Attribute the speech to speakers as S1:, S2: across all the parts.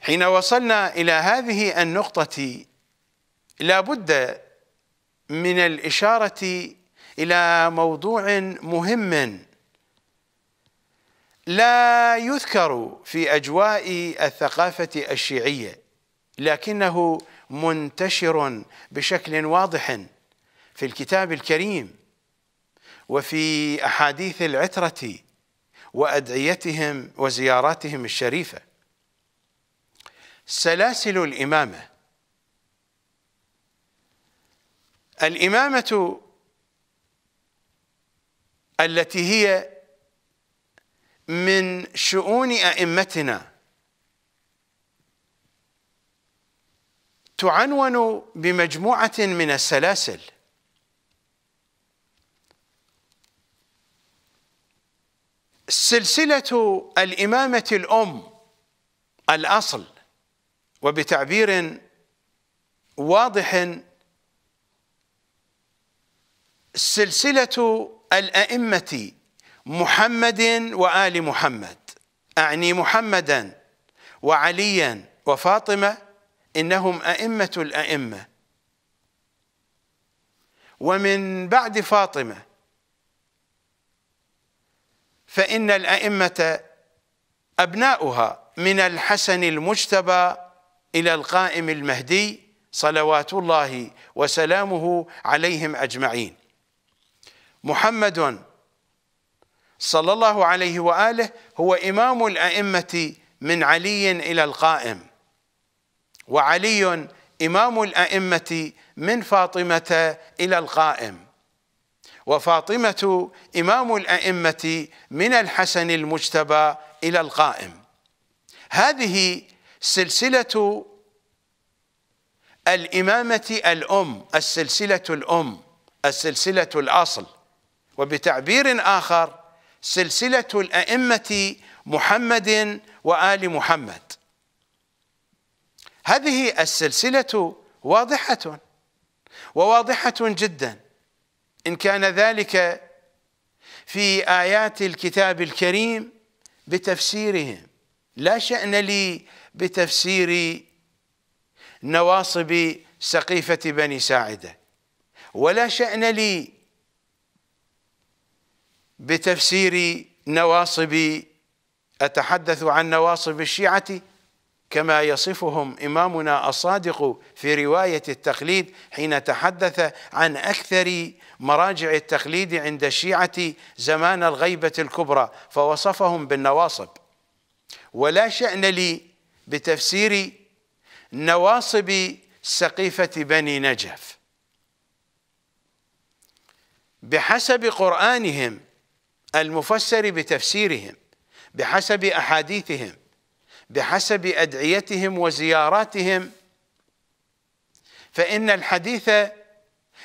S1: حين وصلنا إلى هذه النقطة لا بد من الإشارة إلى موضوع مهم لا يذكر في أجواء الثقافة الشيعية لكنه منتشر بشكل واضح في الكتاب الكريم وفي أحاديث العترة وأدعيتهم وزياراتهم الشريفه سلاسل الامامه الامامه التي هي من شؤون ائمتنا تعنون بمجموعه من السلاسل سلسله الامامه الام الاصل وبتعبير واضح سلسله الائمه محمد وال محمد اعني محمدا وعليا وفاطمه انهم ائمه الائمه ومن بعد فاطمه فان الائمه ابناؤها من الحسن المجتبى إلى القائم المهدي صلوات الله وسلامه عليهم أجمعين محمد صلى الله عليه وآله هو إمام الأئمة من علي إلى القائم وعلي إمام الأئمة من فاطمة إلى القائم وفاطمة إمام الأئمة من الحسن المجتبى إلى القائم هذه سلسلة الإمامة الأم السلسلة الأم السلسلة الأصل وبتعبير آخر سلسلة الأئمة محمد وآل محمد هذه السلسلة واضحة وواضحة جدا إن كان ذلك في آيات الكتاب الكريم بتفسيرهم لا شأن لي بتفسير نواصب سقيفة بني ساعدة ولا شأن لي بتفسير نواصب أتحدث عن نواصب الشيعة كما يصفهم إمامنا الصادق في رواية التقليد حين تحدث عن أكثر مراجع التقليد عند الشيعة زمان الغيبة الكبرى فوصفهم بالنواصب ولا شأن لي بتفسير نواصب سقيفة بني نجف بحسب قرآنهم المفسر بتفسيرهم بحسب أحاديثهم بحسب أدعيتهم وزياراتهم فإن الحديث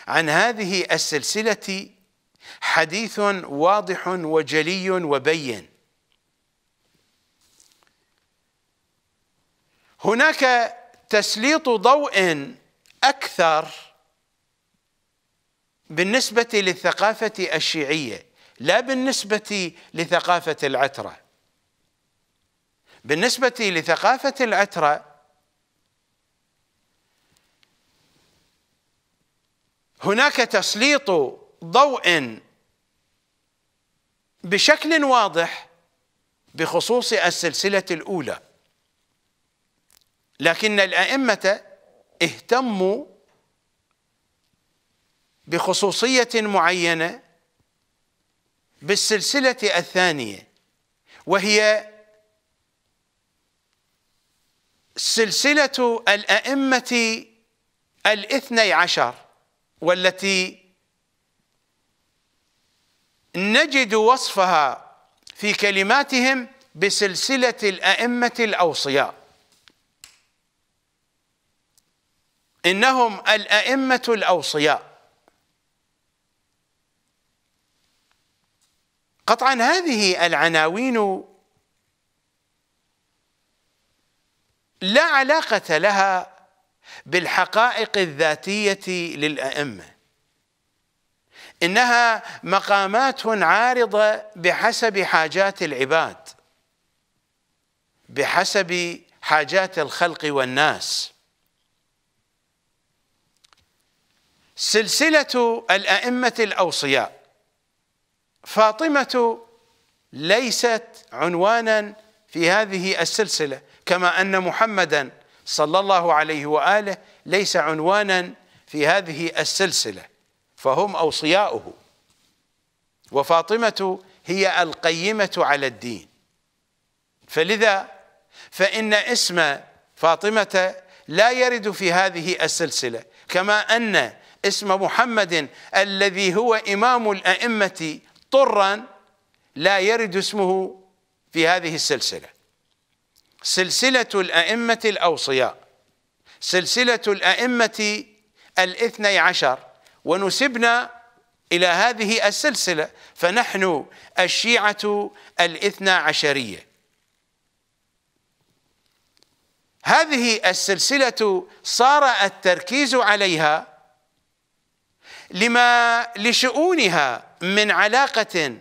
S1: عن هذه السلسلة حديث واضح وجلي وبين هناك تسليط ضوء اكثر بالنسبه للثقافه الشيعيه لا بالنسبه لثقافه العتره بالنسبه لثقافه العتره هناك تسليط ضوء بشكل واضح بخصوص السلسله الاولى لكن الأئمة اهتموا بخصوصية معينة بالسلسلة الثانية وهي سلسلة الأئمة الاثني عشر والتي نجد وصفها في كلماتهم بسلسلة الأئمة الأوصياء إنهم الأئمة الأوصياء قطعا هذه العناوين لا علاقة لها بالحقائق الذاتية للأئمة إنها مقامات عارضة بحسب حاجات العباد بحسب حاجات الخلق والناس سلسلة الأئمة الأوصياء فاطمة ليست عنوانا في هذه السلسلة كما أن محمدا صلى الله عليه وآله ليس عنوانا في هذه السلسلة فهم أوصياؤه وفاطمة هي القيمة على الدين فلذا فإن اسم فاطمة لا يرد في هذه السلسلة كما أن اسم محمد الذي هو إمام الأئمة طرا لا يرد اسمه في هذه السلسلة سلسلة الأئمة الأوصياء سلسلة الأئمة الاثني عشر ونسبنا إلى هذه السلسلة فنحن الشيعة الاثنى عشرية هذه السلسلة صار التركيز عليها لما لشؤونها من علاقة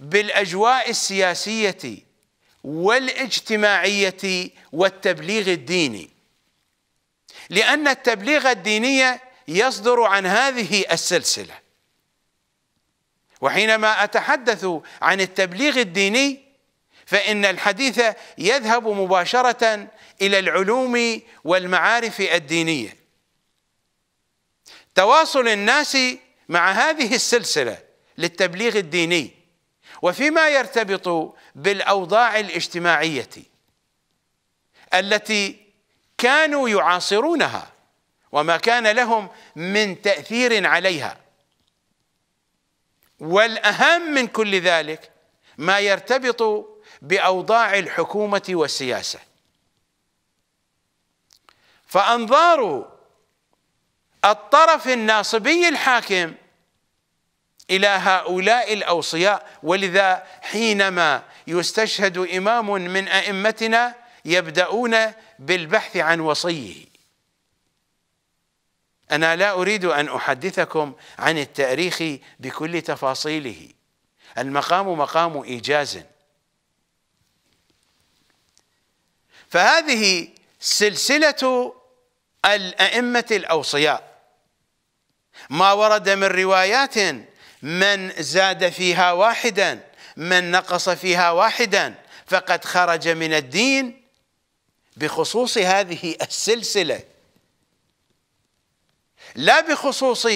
S1: بالأجواء السياسية والاجتماعية والتبليغ الديني لأن التبليغ الديني يصدر عن هذه السلسلة وحينما أتحدث عن التبليغ الديني فإن الحديث يذهب مباشرة إلى العلوم والمعارف الدينية تواصل الناس مع هذه السلسله للتبليغ الديني وفيما يرتبط بالاوضاع الاجتماعيه التي كانوا يعاصرونها وما كان لهم من تاثير عليها والاهم من كل ذلك ما يرتبط باوضاع الحكومه والسياسه فانظار الطرف الناصبي الحاكم الى هؤلاء الاوصياء ولذا حينما يستشهد امام من ائمتنا يبداون بالبحث عن وصيه انا لا اريد ان احدثكم عن التاريخ بكل تفاصيله المقام مقام ايجاز فهذه سلسله الائمه الاوصياء ما ورد من روايات من زاد فيها واحدا من نقص فيها واحدا فقد خرج من الدين بخصوص هذه السلسله لا بخصوص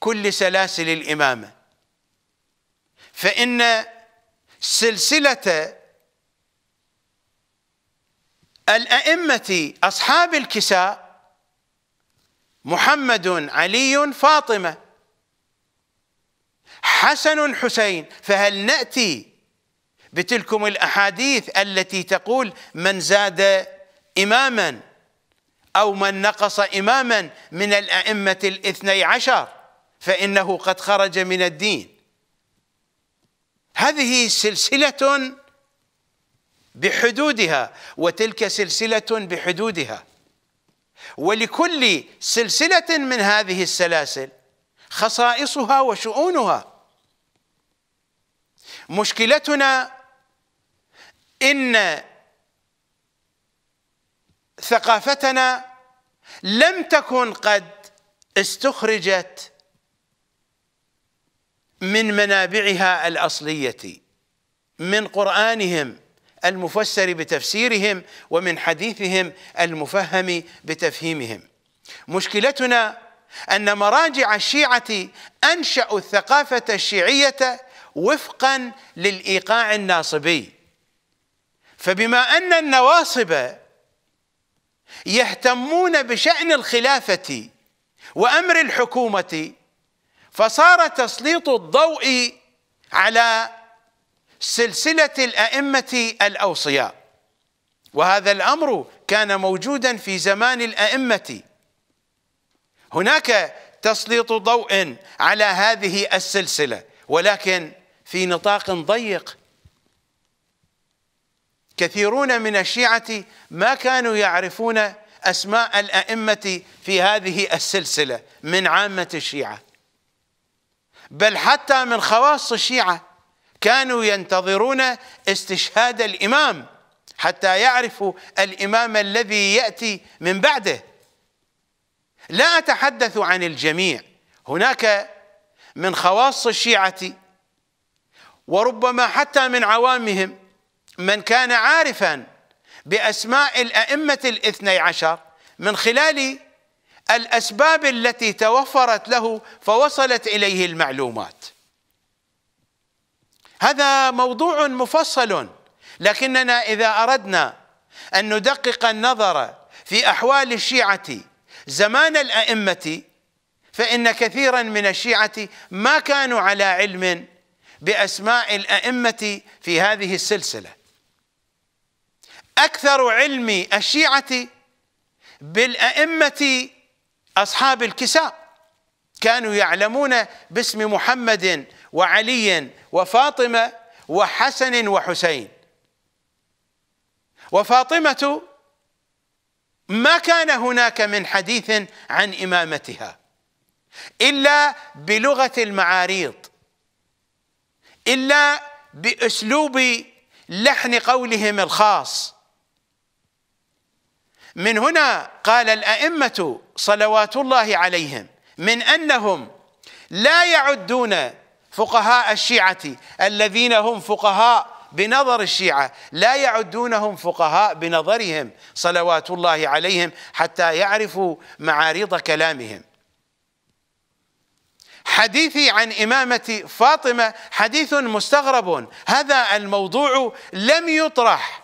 S1: كل سلاسل الامامه فان سلسله الائمه اصحاب الكساء محمد علي فاطمه حسن حسين فهل ناتي بتلكم الاحاديث التي تقول من زاد اماما او من نقص اماما من الائمه الاثني عشر فانه قد خرج من الدين هذه سلسله بحدودها وتلك سلسله بحدودها ولكل سلسلة من هذه السلاسل خصائصها وشؤونها مشكلتنا إن ثقافتنا لم تكن قد استخرجت من منابعها الأصلية من قرآنهم المفسر بتفسيرهم ومن حديثهم المفهم بتفهيمهم مشكلتنا ان مراجع الشيعه انشاوا الثقافه الشيعيه وفقا للايقاع الناصبي فبما ان النواصب يهتمون بشان الخلافه وامر الحكومه فصار تسليط الضوء على سلسله الائمه الاوصياء وهذا الامر كان موجودا في زمان الائمه هناك تسليط ضوء على هذه السلسله ولكن في نطاق ضيق كثيرون من الشيعه ما كانوا يعرفون اسماء الائمه في هذه السلسله من عامه الشيعه بل حتى من خواص الشيعه كانوا ينتظرون استشهاد الامام حتى يعرفوا الامام الذي ياتي من بعده لا اتحدث عن الجميع هناك من خواص الشيعه وربما حتى من عوامهم من كان عارفا باسماء الائمه الاثني عشر من خلال الاسباب التي توفرت له فوصلت اليه المعلومات هذا موضوع مفصل لكننا إذا أردنا أن ندقق النظر في أحوال الشيعة زمان الأئمة فإن كثيرا من الشيعة ما كانوا على علم بأسماء الأئمة في هذه السلسلة أكثر علم الشيعة بالأئمة أصحاب الكساء كانوا يعلمون باسم محمد وعلي وفاطمة وحسن وحسين وفاطمة ما كان هناك من حديث عن إمامتها إلا بلغة المعاريض إلا بأسلوب لحن قولهم الخاص من هنا قال الأئمة صلوات الله عليهم من أنهم لا يعدون فقهاء الشيعة الذين هم فقهاء بنظر الشيعة لا يعدونهم فقهاء بنظرهم صلوات الله عليهم حتى يعرفوا معارض كلامهم حديثي عن إمامة فاطمة حديث مستغرب هذا الموضوع لم يطرح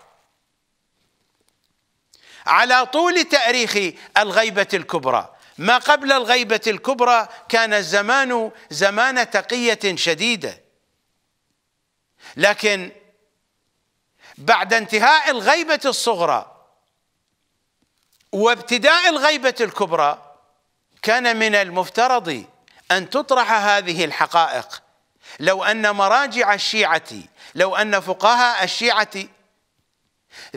S1: على طول تاريخ الغيبة الكبرى ما قبل الغيبة الكبرى كان الزمان زمان تقية شديدة لكن بعد انتهاء الغيبة الصغرى وابتداء الغيبة الكبرى كان من المفترض أن تطرح هذه الحقائق لو أن مراجع الشيعة لو أن فقهاء الشيعة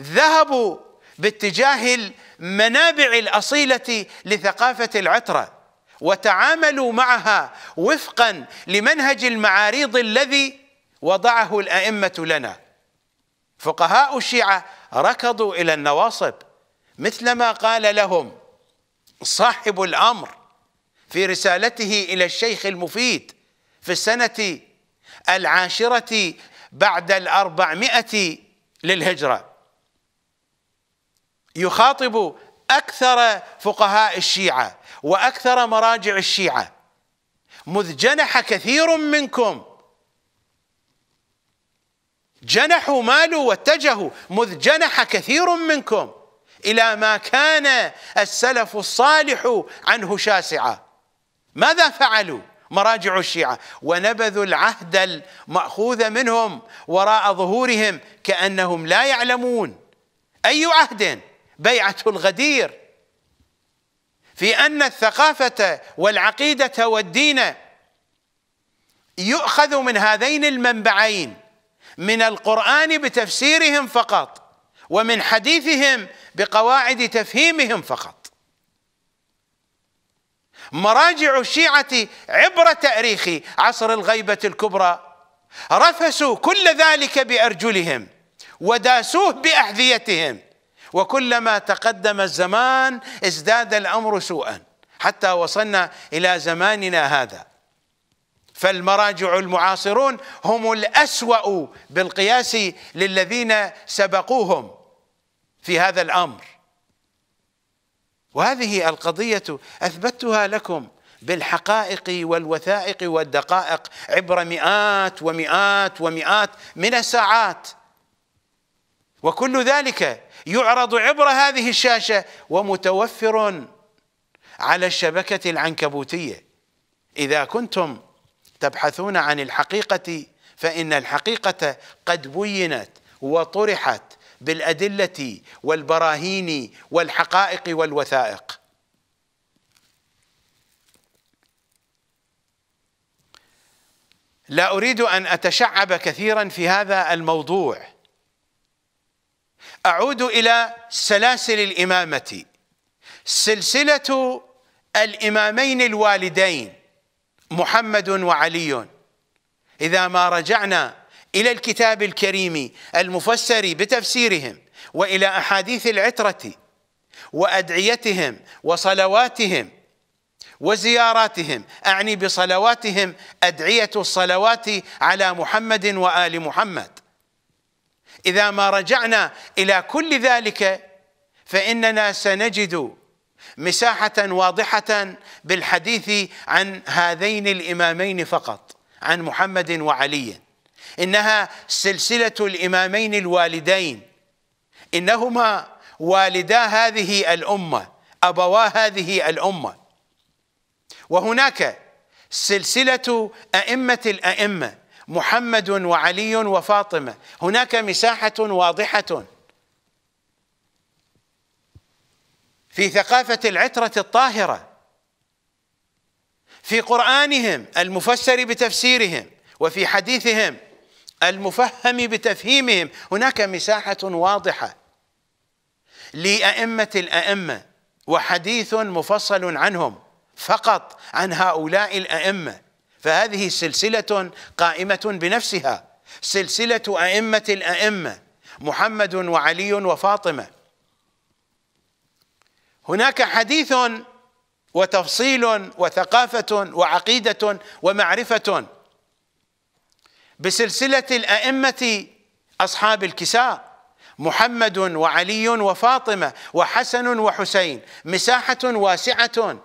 S1: ذهبوا باتجاه منابع الاصيله لثقافه العتره وتعاملوا معها وفقا لمنهج المعاريض الذي وضعه الائمه لنا فقهاء الشيعه ركضوا الى النواصب مثلما قال لهم صاحب الامر في رسالته الى الشيخ المفيد في السنه العاشره بعد الأربعمائة للهجرة يخاطب اكثر فقهاء الشيعه واكثر مراجع الشيعه مذ جنح كثير منكم جنحوا مالوا واتجهوا مذ جنح كثير منكم الى ما كان السلف الصالح عنه شاسعا ماذا فعلوا مراجع الشيعه ونبذوا العهد الماخوذ منهم وراء ظهورهم كانهم لا يعلمون اي عهد بيعة الغدير في أن الثقافة والعقيدة والدين يؤخذ من هذين المنبعين من القرآن بتفسيرهم فقط ومن حديثهم بقواعد تفهيمهم فقط مراجع الشيعة عبر تاريخ عصر الغيبة الكبرى رفسوا كل ذلك بأرجلهم وداسوه بأحذيتهم وكلما تقدم الزمان ازداد الأمر سوءا حتى وصلنا إلى زماننا هذا فالمراجع المعاصرون هم الأسوأ بالقياس للذين سبقوهم في هذا الأمر وهذه القضية أثبتها لكم بالحقائق والوثائق والدقائق عبر مئات ومئات ومئات من الساعات وكل ذلك يعرض عبر هذه الشاشة ومتوفر على الشبكة العنكبوتية إذا كنتم تبحثون عن الحقيقة فإن الحقيقة قد بينت وطرحت بالأدلة والبراهين والحقائق والوثائق لا أريد أن أتشعب كثيرا في هذا الموضوع أعود إلى سلاسل الإمامة سلسلة الإمامين الوالدين محمد وعلي إذا ما رجعنا إلى الكتاب الكريم المفسر بتفسيرهم وإلى أحاديث العترة وأدعيتهم وصلواتهم وزياراتهم أعني بصلواتهم أدعية الصلوات على محمد وآل محمد اذا ما رجعنا الى كل ذلك فاننا سنجد مساحه واضحه بالحديث عن هذين الامامين فقط عن محمد وعلي انها سلسله الامامين الوالدين انهما والدا هذه الامه ابوا هذه الامه وهناك سلسله ائمه الائمه محمد وعلي وفاطمه هناك مساحه واضحه في ثقافه العتره الطاهره في قرانهم المفسر بتفسيرهم وفي حديثهم المفهم بتفهيمهم هناك مساحه واضحه لائمه الائمه وحديث مفصل عنهم فقط عن هؤلاء الائمه فهذه سلسلة قائمة بنفسها سلسلة أئمة الأئمة محمد وعلي وفاطمة هناك حديث وتفصيل وثقافة وعقيدة ومعرفة بسلسلة الأئمة أصحاب الكساء محمد وعلي وفاطمة وحسن وحسين مساحة واسعة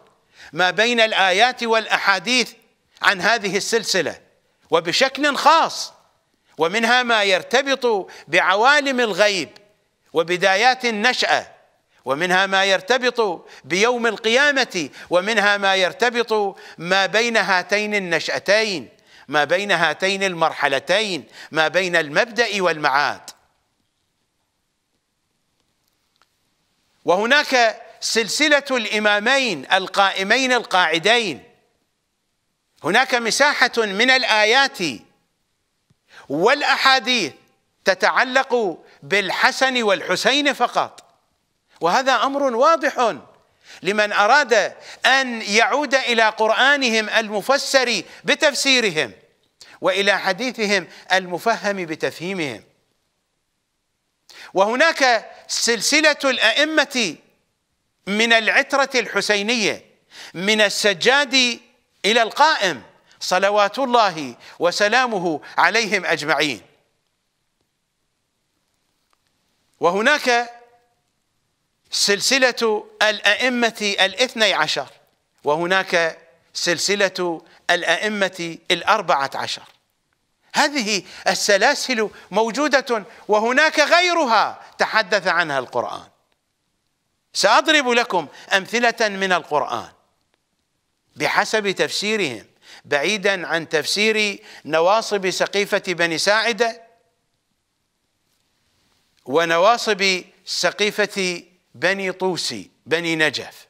S1: ما بين الآيات والأحاديث عن هذه السلسله وبشكل خاص ومنها ما يرتبط بعوالم الغيب وبدايات النشاه ومنها ما يرتبط بيوم القيامه ومنها ما يرتبط ما بين هاتين النشاتين ما بين هاتين المرحلتين ما بين المبدا والمعاد وهناك سلسله الامامين القائمين القاعدين هناك مساحة من الآيات والأحاديث تتعلق بالحسن والحسين فقط وهذا أمر واضح لمن أراد أن يعود إلى قرآنهم المفسر بتفسيرهم والى حديثهم المفهم بتفهيمهم وهناك سلسله الائمه من العتره الحسينيه من السجاد إلى القائم صلوات الله وسلامه عليهم أجمعين وهناك سلسلة الأئمة الاثني عشر وهناك سلسلة الأئمة الأربعة عشر هذه السلاسل موجودة وهناك غيرها تحدث عنها القرآن سأضرب لكم أمثلة من القرآن بحسب تفسيرهم بعيدا عن تفسير نواصب سقيفة بني ساعدة ونواصب سقيفة بني طوسي بني نجف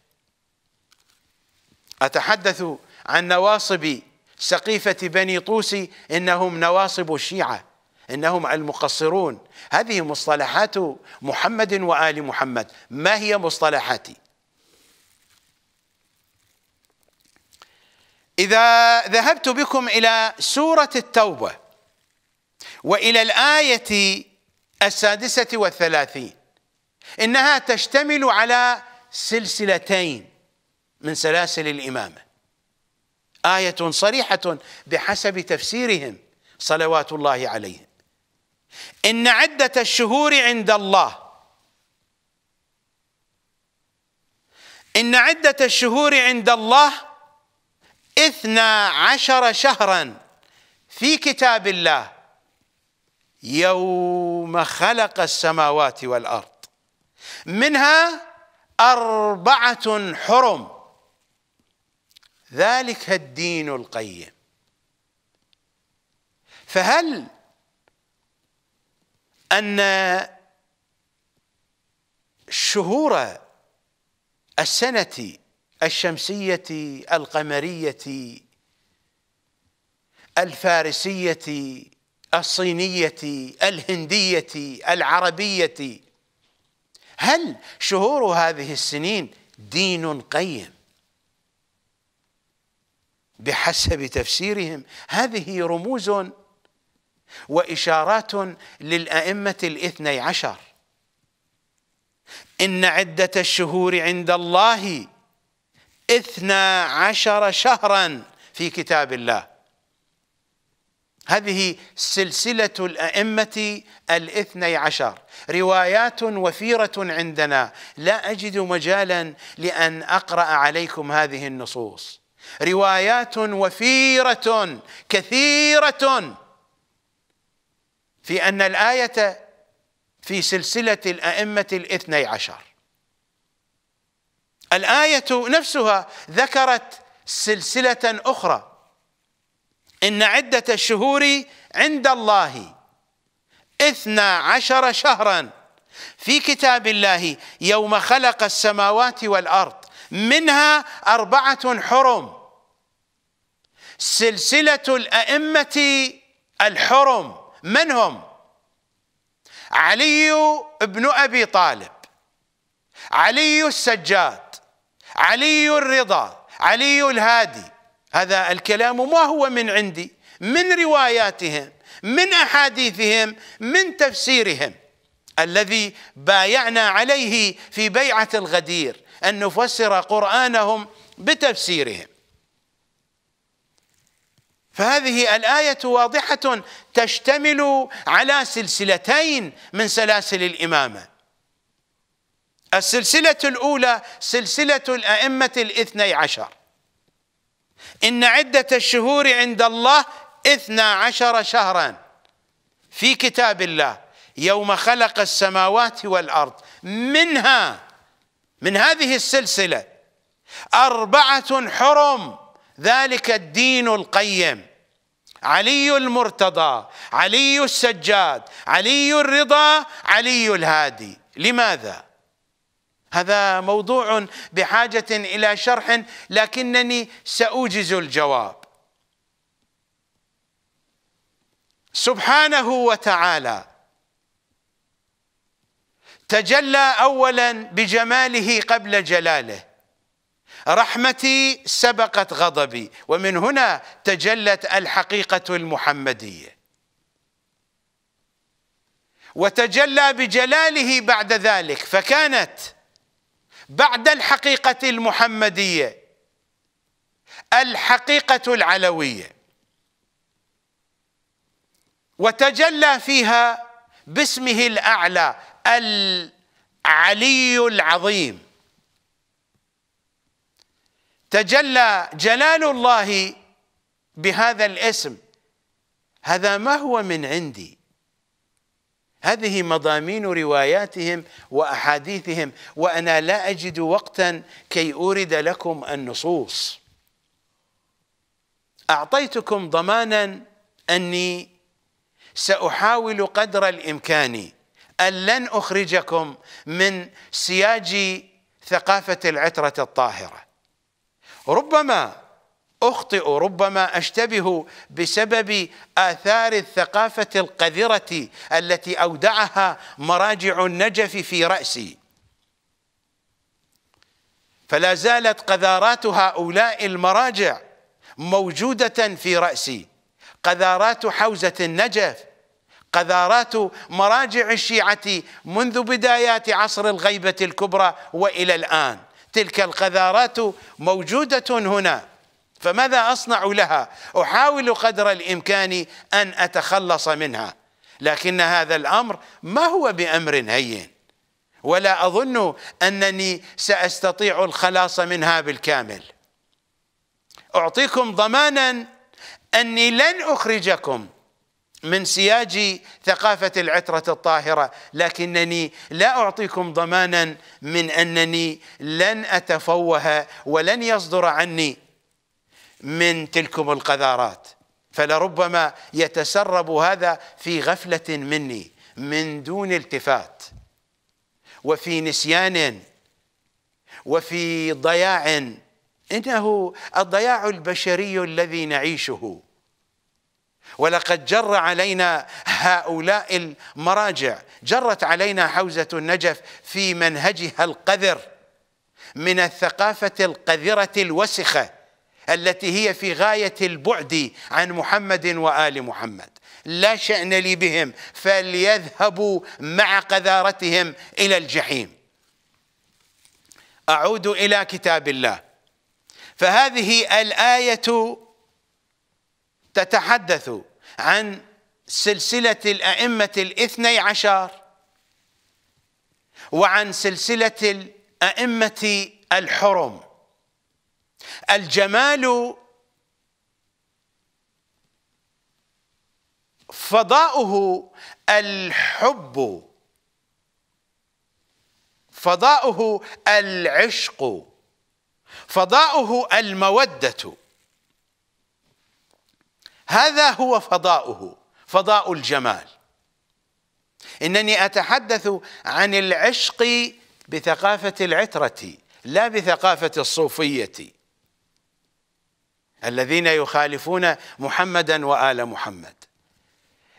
S1: أتحدث عن نواصب سقيفة بني طوسي إنهم نواصب الشيعة إنهم المقصرون هذه مصطلحات محمد وآل محمد ما هي مصطلحاتي اذا ذهبت بكم الى سوره التوبه والى الايه السادسه والثلاثين انها تشتمل على سلسلتين من سلاسل الامامه ايه صريحه بحسب تفسيرهم صلوات الله عليهم ان عده الشهور عند الله ان عده الشهور عند الله اثنا عشر شهرا في كتاب الله يوم خلق السماوات والأرض منها أربعة حرم ذلك الدين القيم فهل أن شهور السنة الشمسية القمرية الفارسية الصينية الهندية العربية هل شهور هذه السنين دين قيم بحسب تفسيرهم هذه رموز وإشارات للأئمة الاثني عشر إن عدة الشهور عند الله اثنا عشر شهرا في كتاب الله هذه سلسلة الأئمة الاثني عشر روايات وفيرة عندنا لا أجد مجالا لأن أقرأ عليكم هذه النصوص روايات وفيرة كثيرة في أن الآية في سلسلة الأئمة الاثني عشر الايه نفسها ذكرت سلسله اخرى ان عده الشهور عند الله اثنا عشر شهرا في كتاب الله يوم خلق السماوات والارض منها اربعه حرم سلسله الائمه الحرم من هم علي بن ابي طالب علي السجاد علي الرضا علي الهادي هذا الكلام ما هو من عندي من رواياتهم من احاديثهم من تفسيرهم الذي بايعنا عليه في بيعه الغدير ان نفسر قرانهم بتفسيرهم فهذه الايه واضحه تشتمل على سلسلتين من سلاسل الامامه السلسلة الأولى سلسلة الأئمة الاثني عشر إن عدة الشهور عند الله اثنا عشر شهرا في كتاب الله يوم خلق السماوات والأرض منها من هذه السلسلة أربعة حرم ذلك الدين القيم علي المرتضى علي السجاد علي الرضا علي الهادي لماذا؟ هذا موضوع بحاجه الى شرح لكنني ساوجز الجواب سبحانه وتعالى تجلى اولا بجماله قبل جلاله رحمتي سبقت غضبي ومن هنا تجلت الحقيقه المحمديه وتجلى بجلاله بعد ذلك فكانت بعد الحقيقة المحمدية الحقيقة العلوية وتجلى فيها باسمه الأعلى العلي العظيم تجلى جلال الله بهذا الاسم هذا ما هو من عندي هذه مضامين رواياتهم واحاديثهم وانا لا اجد وقتا كي اورد لكم النصوص اعطيتكم ضمانا اني ساحاول قدر الامكان ان لن اخرجكم من سياج ثقافه العتره الطاهره ربما اخطئ ربما اشتبه بسبب اثار الثقافه القذره التي اودعها مراجع النجف في راسي فلا زالت قذارات هؤلاء المراجع موجوده في راسي قذارات حوزه النجف قذارات مراجع الشيعه منذ بدايات عصر الغيبه الكبرى والى الان تلك القذارات موجوده هنا فماذا أصنع لها أحاول قدر الإمكان أن أتخلص منها لكن هذا الأمر ما هو بأمر هين ولا أظن أنني سأستطيع الخلاص منها بالكامل أعطيكم ضمانا أني لن أخرجكم من سياج ثقافة العترة الطاهرة لكنني لا أعطيكم ضمانا من أنني لن أتفوه ولن يصدر عني من تلكم القذارات فلربما يتسرب هذا في غفله مني من دون التفات وفي نسيان وفي ضياع انه الضياع البشري الذي نعيشه ولقد جر علينا هؤلاء المراجع جرت علينا حوزه النجف في منهجها القذر من الثقافه القذره الوسخه التي هي في غاية البعد عن محمد وآل محمد لا شأن لي بهم فليذهبوا مع قذارتهم إلى الجحيم أعود إلى كتاب الله فهذه الآية تتحدث عن سلسلة الأئمة الاثني عشر وعن سلسلة الأئمة الحرم الجمال فضاؤه الحب فضاؤه العشق فضاؤه الموده هذا هو فضاؤه فضاء الجمال انني اتحدث عن العشق بثقافه العتره لا بثقافه الصوفيه الذين يخالفون محمدا وآل محمد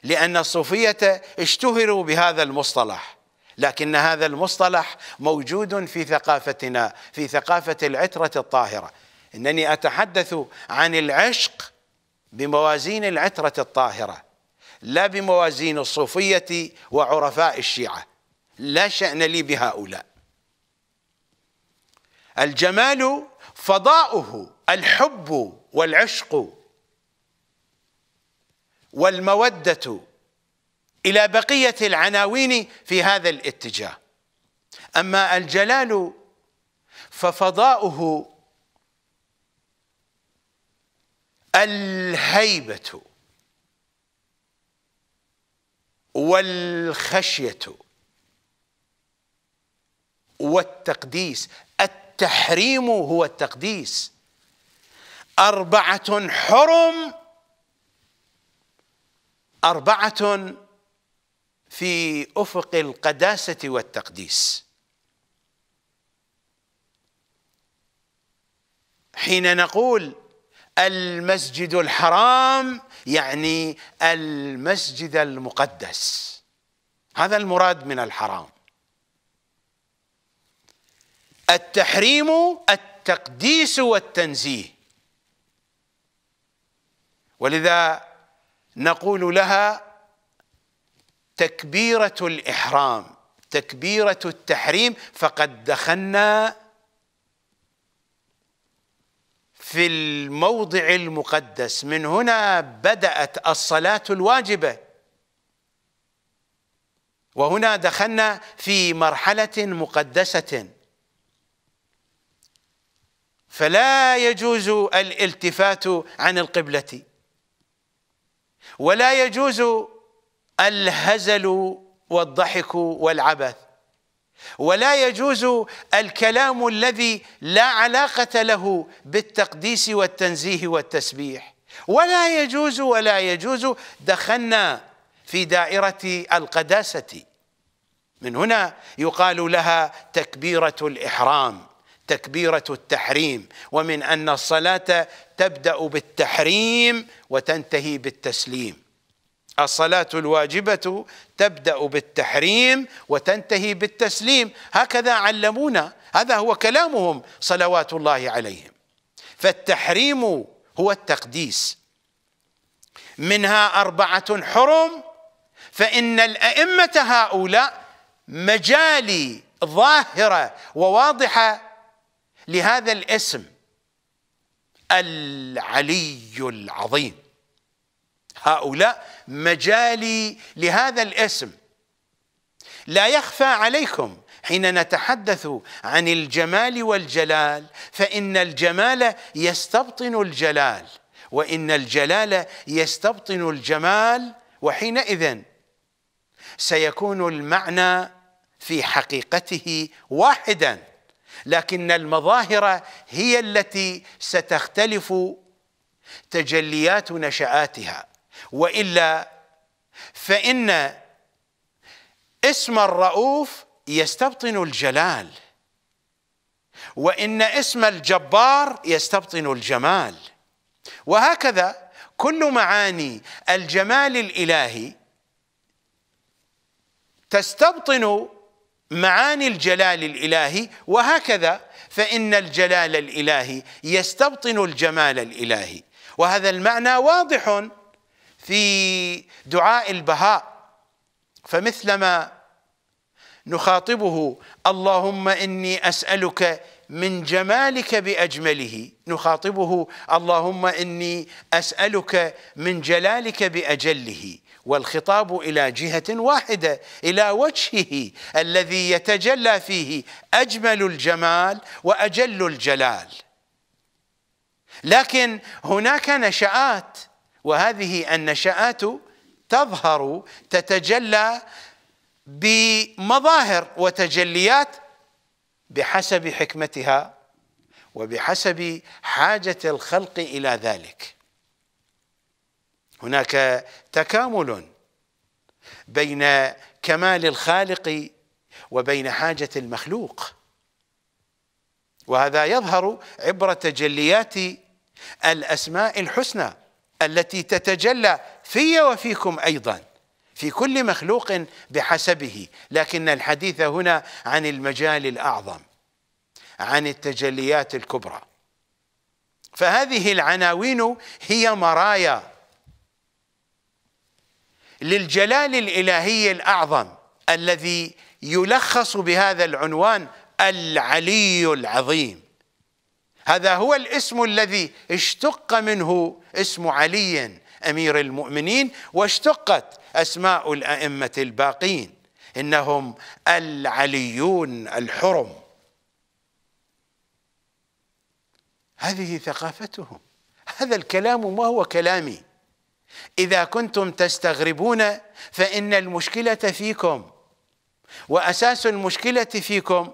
S1: لأن الصوفية اشتهروا بهذا المصطلح لكن هذا المصطلح موجود في ثقافتنا في ثقافة العترة الطاهرة إنني أتحدث عن العشق بموازين العترة الطاهرة لا بموازين الصوفية وعرفاء الشيعة لا شأن لي بهؤلاء الجمال فضاؤه الحب والعشق والموده الى بقيه العناوين في هذا الاتجاه اما الجلال ففضاؤه الهيبه والخشيه والتقديس التحريم هو التقديس أربعة حرم أربعة في أفق القداسة والتقديس حين نقول المسجد الحرام يعني المسجد المقدس هذا المراد من الحرام التحريم التقديس والتنزيه ولذا نقول لها تكبيرة الإحرام تكبيرة التحريم فقد دخلنا في الموضع المقدس من هنا بدأت الصلاة الواجبة وهنا دخلنا في مرحلة مقدسة فلا يجوز الالتفات عن القبلة ولا يجوز الهزل والضحك والعبث ولا يجوز الكلام الذي لا علاقة له بالتقديس والتنزيه والتسبيح ولا يجوز ولا يجوز دخلنا في دائرة القداسة من هنا يقال لها تكبيرة الإحرام تكبيرة التحريم ومن أن الصلاة تبدأ بالتحريم وتنتهي بالتسليم الصلاة الواجبة تبدأ بالتحريم وتنتهي بالتسليم هكذا علمونا هذا هو كلامهم صلوات الله عليهم فالتحريم هو التقديس منها أربعة حرم فإن الأئمة هؤلاء مجالي ظاهرة وواضحة لهذا الاسم العلي العظيم هؤلاء مجالي لهذا الاسم لا يخفى عليكم حين نتحدث عن الجمال والجلال فإن الجمال يستبطن الجلال وإن الجلال يستبطن الجمال وحينئذ سيكون المعنى في حقيقته واحدا لكن المظاهر هي التي ستختلف تجليات نشاتها والا فان اسم الرؤوف يستبطن الجلال وان اسم الجبار يستبطن الجمال وهكذا كل معاني الجمال الالهي تستبطن معاني الجلال الالهي وهكذا فان الجلال الالهي يستبطن الجمال الالهي وهذا المعنى واضح في دعاء البهاء فمثلما نخاطبه اللهم اني اسالك من جمالك باجمله نخاطبه اللهم اني اسالك من جلالك باجله والخطاب إلى جهة واحدة إلى وجهه الذي يتجلى فيه أجمل الجمال وأجل الجلال لكن هناك نشآت وهذه النشآت تظهر تتجلى بمظاهر وتجليات بحسب حكمتها وبحسب حاجة الخلق إلى ذلك هناك تكامل بين كمال الخالق وبين حاجه المخلوق وهذا يظهر عبر تجليات الاسماء الحسنى التي تتجلى في وفيكم ايضا في كل مخلوق بحسبه لكن الحديث هنا عن المجال الاعظم عن التجليات الكبرى فهذه العناوين هي مرايا للجلال الالهي الاعظم الذي يلخص بهذا العنوان العلي العظيم هذا هو الاسم الذي اشتق منه اسم علي امير المؤمنين واشتقت اسماء الائمه الباقين انهم العليون الحرم هذه ثقافتهم هذا الكلام ما هو كلامي إذا كنتم تستغربون فإن المشكلة فيكم وأساس المشكلة فيكم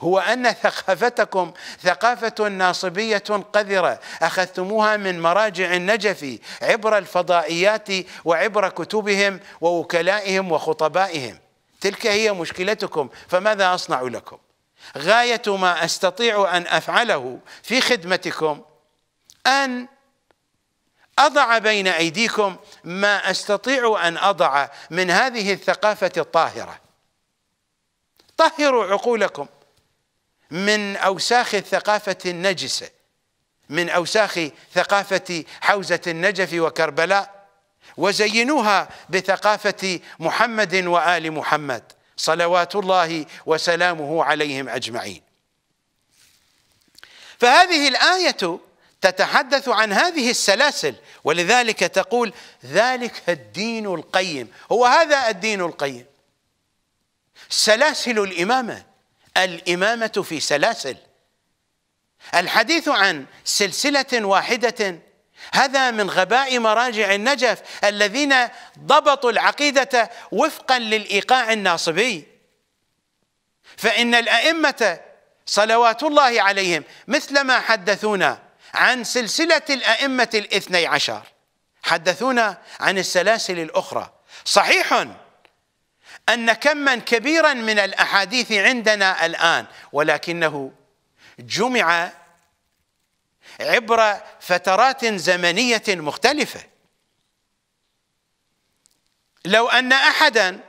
S1: هو أن ثقافتكم ثقافة ناصبية قذرة أخذتموها من مراجع النجف عبر الفضائيات وعبر كتبهم ووكلائهم وخطبائهم تلك هي مشكلتكم فماذا أصنع لكم غاية ما أستطيع أن أفعله في خدمتكم أن أضع بين أيديكم ما أستطيع أن أضع من هذه الثقافة الطاهرة طهروا عقولكم من أوساخ الثقافة النجسة من أوساخ ثقافة حوزة النجف وكربلاء وزينوها بثقافة محمد وآل محمد صلوات الله وسلامه عليهم أجمعين فهذه الآية تتحدث عن هذه السلاسل ولذلك تقول ذلك الدين القيم هو هذا الدين القيم سلاسل الامامه الامامه في سلاسل الحديث عن سلسله واحده هذا من غباء مراجع النجف الذين ضبطوا العقيده وفقا للايقاع الناصبي فان الائمه صلوات الله عليهم مثلما حدثونا عن سلسلة الأئمة الاثني عشر حدثونا عن السلاسل الأخرى صحيح أن كما كبيرا من الأحاديث عندنا الآن ولكنه جمع عبر فترات زمنية مختلفة لو أن أحدا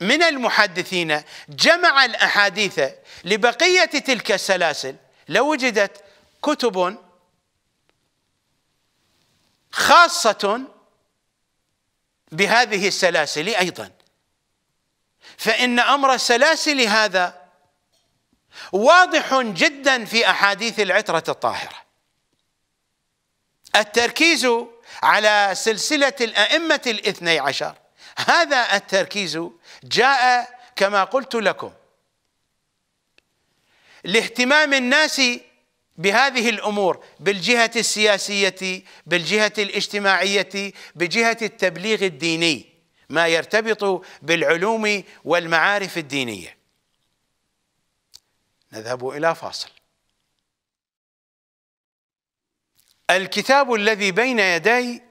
S1: من المحدثين جمع الأحاديث لبقية تلك السلاسل لوجدت لو كتب خاصة بهذه السلاسل أيضا فإن أمر السلاسل هذا واضح جدا في أحاديث العترة الطاهرة التركيز على سلسلة الأئمة الاثني عشر هذا التركيز جاء كما قلت لكم لاهتمام الناس بهذه الامور بالجهه السياسيه بالجهه الاجتماعيه بجهه التبليغ الديني ما يرتبط بالعلوم والمعارف الدينيه نذهب الى فاصل الكتاب الذي بين يدي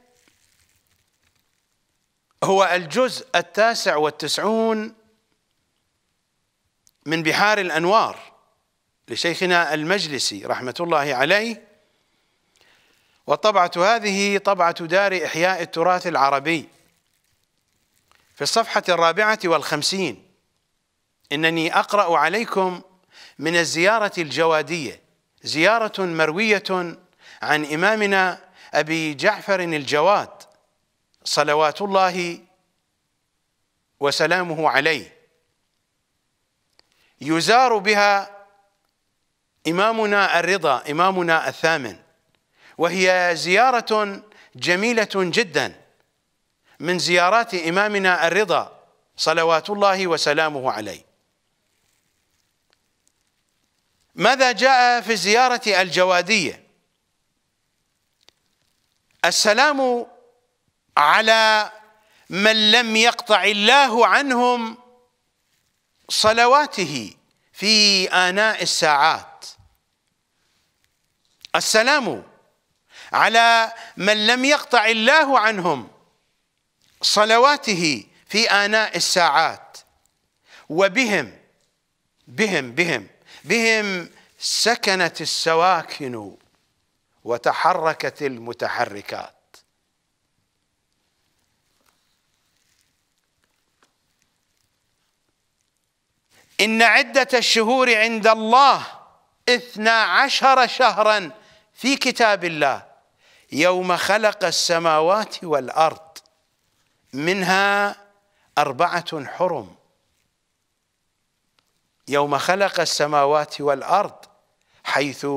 S1: هو الجزء التاسع والتسعون من بحار الانوار لشيخنا المجلسي رحمة الله عليه والطبعة هذه طبعة دار إحياء التراث العربي في الصفحة الرابعة والخمسين إنني أقرأ عليكم من الزيارة الجوادية زيارة مروية عن إمامنا أبي جعفر الجواد صلوات الله وسلامه عليه يزار بها إمامنا الرضا إمامنا الثامن وهي زيارة جميلة جدا من زيارات إمامنا الرضا صلوات الله وسلامه عليه ماذا جاء في الزيارة الجوادية السلام على من لم يقطع الله عنهم صلواته في آناء الساعات السلام على من لم يقطع الله عنهم صلواته في آناء الساعات وبهم بهم بهم بهم سكنت السواكن وتحركت المتحركات إن عدة الشهور عند الله اثنا عشر شهرا في كتاب الله يوم خلق السماوات والأرض منها أربعة حرم يوم خلق السماوات والأرض حيث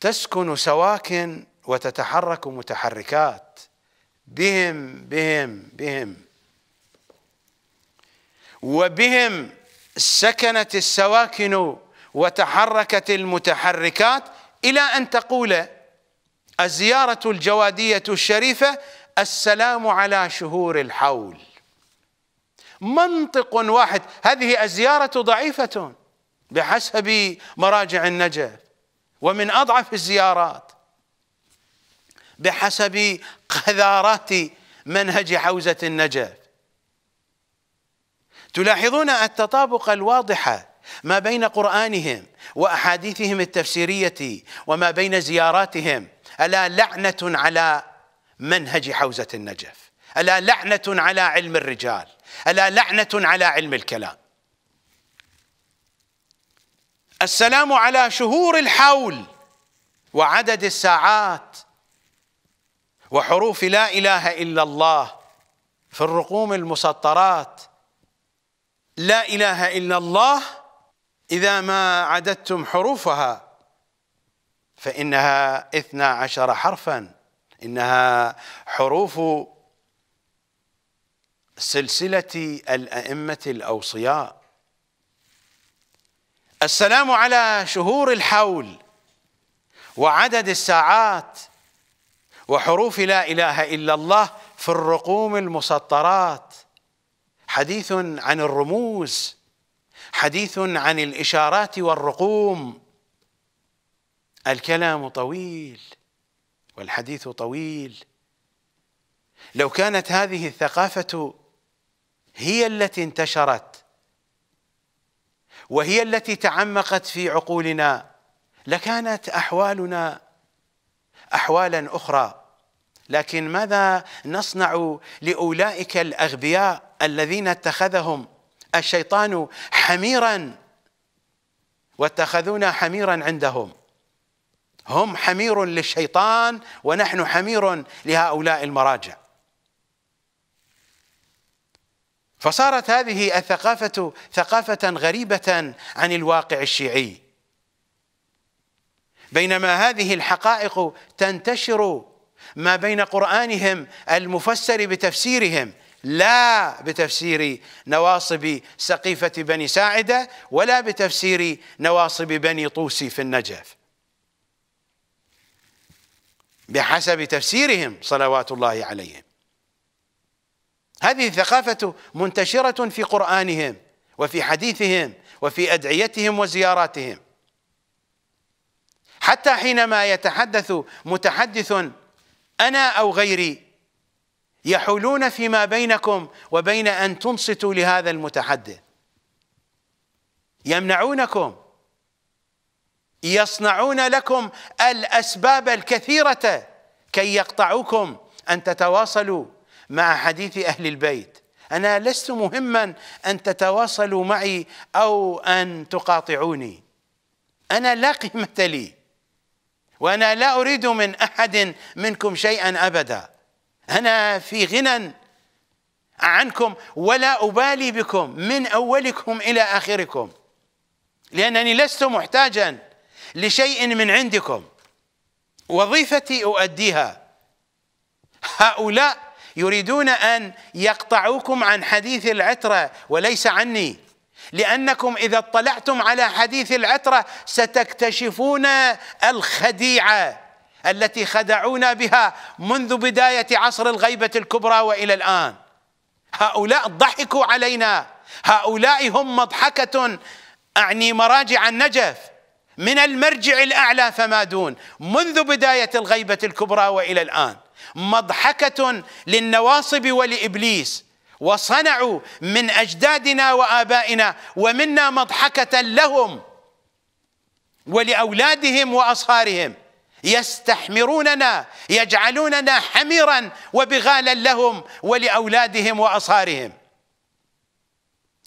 S1: تسكن سواكن وتتحرك متحركات بهم بهم بهم وبهم سكنت السواكن وتحركت المتحركات إلى أن تقول الزيارة الجوادية الشريفة السلام على شهور الحول منطق واحد هذه الزيارة ضعيفة بحسب مراجع النجف ومن أضعف الزيارات بحسب قذارات منهج حوزة النجف تلاحظون التطابق الواضح ما بين قرآنهم وأحاديثهم التفسيرية وما بين زياراتهم ألا لعنة على منهج حوزة النجف ألا لعنة على علم الرجال ألا لعنة على علم الكلام السلام على شهور الحول وعدد الساعات وحروف لا إله إلا الله في الرقوم المسطرات لا إله إلا الله إذا ما عددتم حروفها فإنها إثنى عشر حرفا إنها حروف سلسلة الأئمة الأوصياء السلام على شهور الحول وعدد الساعات وحروف لا إله إلا الله في الرقوم المسطرات حديث عن الرموز حديث عن الاشارات والرقوم الكلام طويل والحديث طويل لو كانت هذه الثقافه هي التي انتشرت وهي التي تعمقت في عقولنا لكانت احوالنا احوالا اخرى لكن ماذا نصنع لاولئك الاغبياء الذين اتخذهم الشيطان حميرا واتخذونا حميرا عندهم هم حمير للشيطان ونحن حمير لهؤلاء المراجع فصارت هذه الثقافة ثقافة غريبة عن الواقع الشيعي بينما هذه الحقائق تنتشر ما بين قرآنهم المفسر بتفسيرهم لا بتفسير نواصب سقيفة بني ساعدة ولا بتفسير نواصب بني طوسي في النجف بحسب تفسيرهم صلوات الله عليهم هذه الثقافة منتشرة في قرآنهم وفي حديثهم وفي أدعيتهم وزياراتهم حتى حينما يتحدث متحدث أنا أو غيري يحولون فيما بينكم وبين أن تنصتوا لهذا المتحدث يمنعونكم يصنعون لكم الأسباب الكثيرة كي يقطعوكم أن تتواصلوا مع حديث أهل البيت أنا لست مهما أن تتواصلوا معي أو أن تقاطعوني أنا لا قيمة لي وأنا لا أريد من أحد منكم شيئا أبداً أنا في غنى عنكم ولا أبالي بكم من أولكم إلى آخركم لأنني لست محتاجا لشيء من عندكم وظيفتي أؤديها هؤلاء يريدون أن يقطعوكم عن حديث العترة وليس عني لأنكم إذا اطلعتم على حديث العترة ستكتشفون الخديعة التي خدعونا بها منذ بداية عصر الغيبة الكبرى وإلى الآن هؤلاء ضحكوا علينا هؤلاء هم مضحكة أعني مراجع النجف من المرجع الأعلى فما دون منذ بداية الغيبة الكبرى وإلى الآن مضحكة للنواصب ولإبليس وصنعوا من أجدادنا وآبائنا ومنا مضحكة لهم ولأولادهم وأصهارهم يستحمروننا يجعلوننا حميرا وبغالا لهم ولاولادهم واصهارهم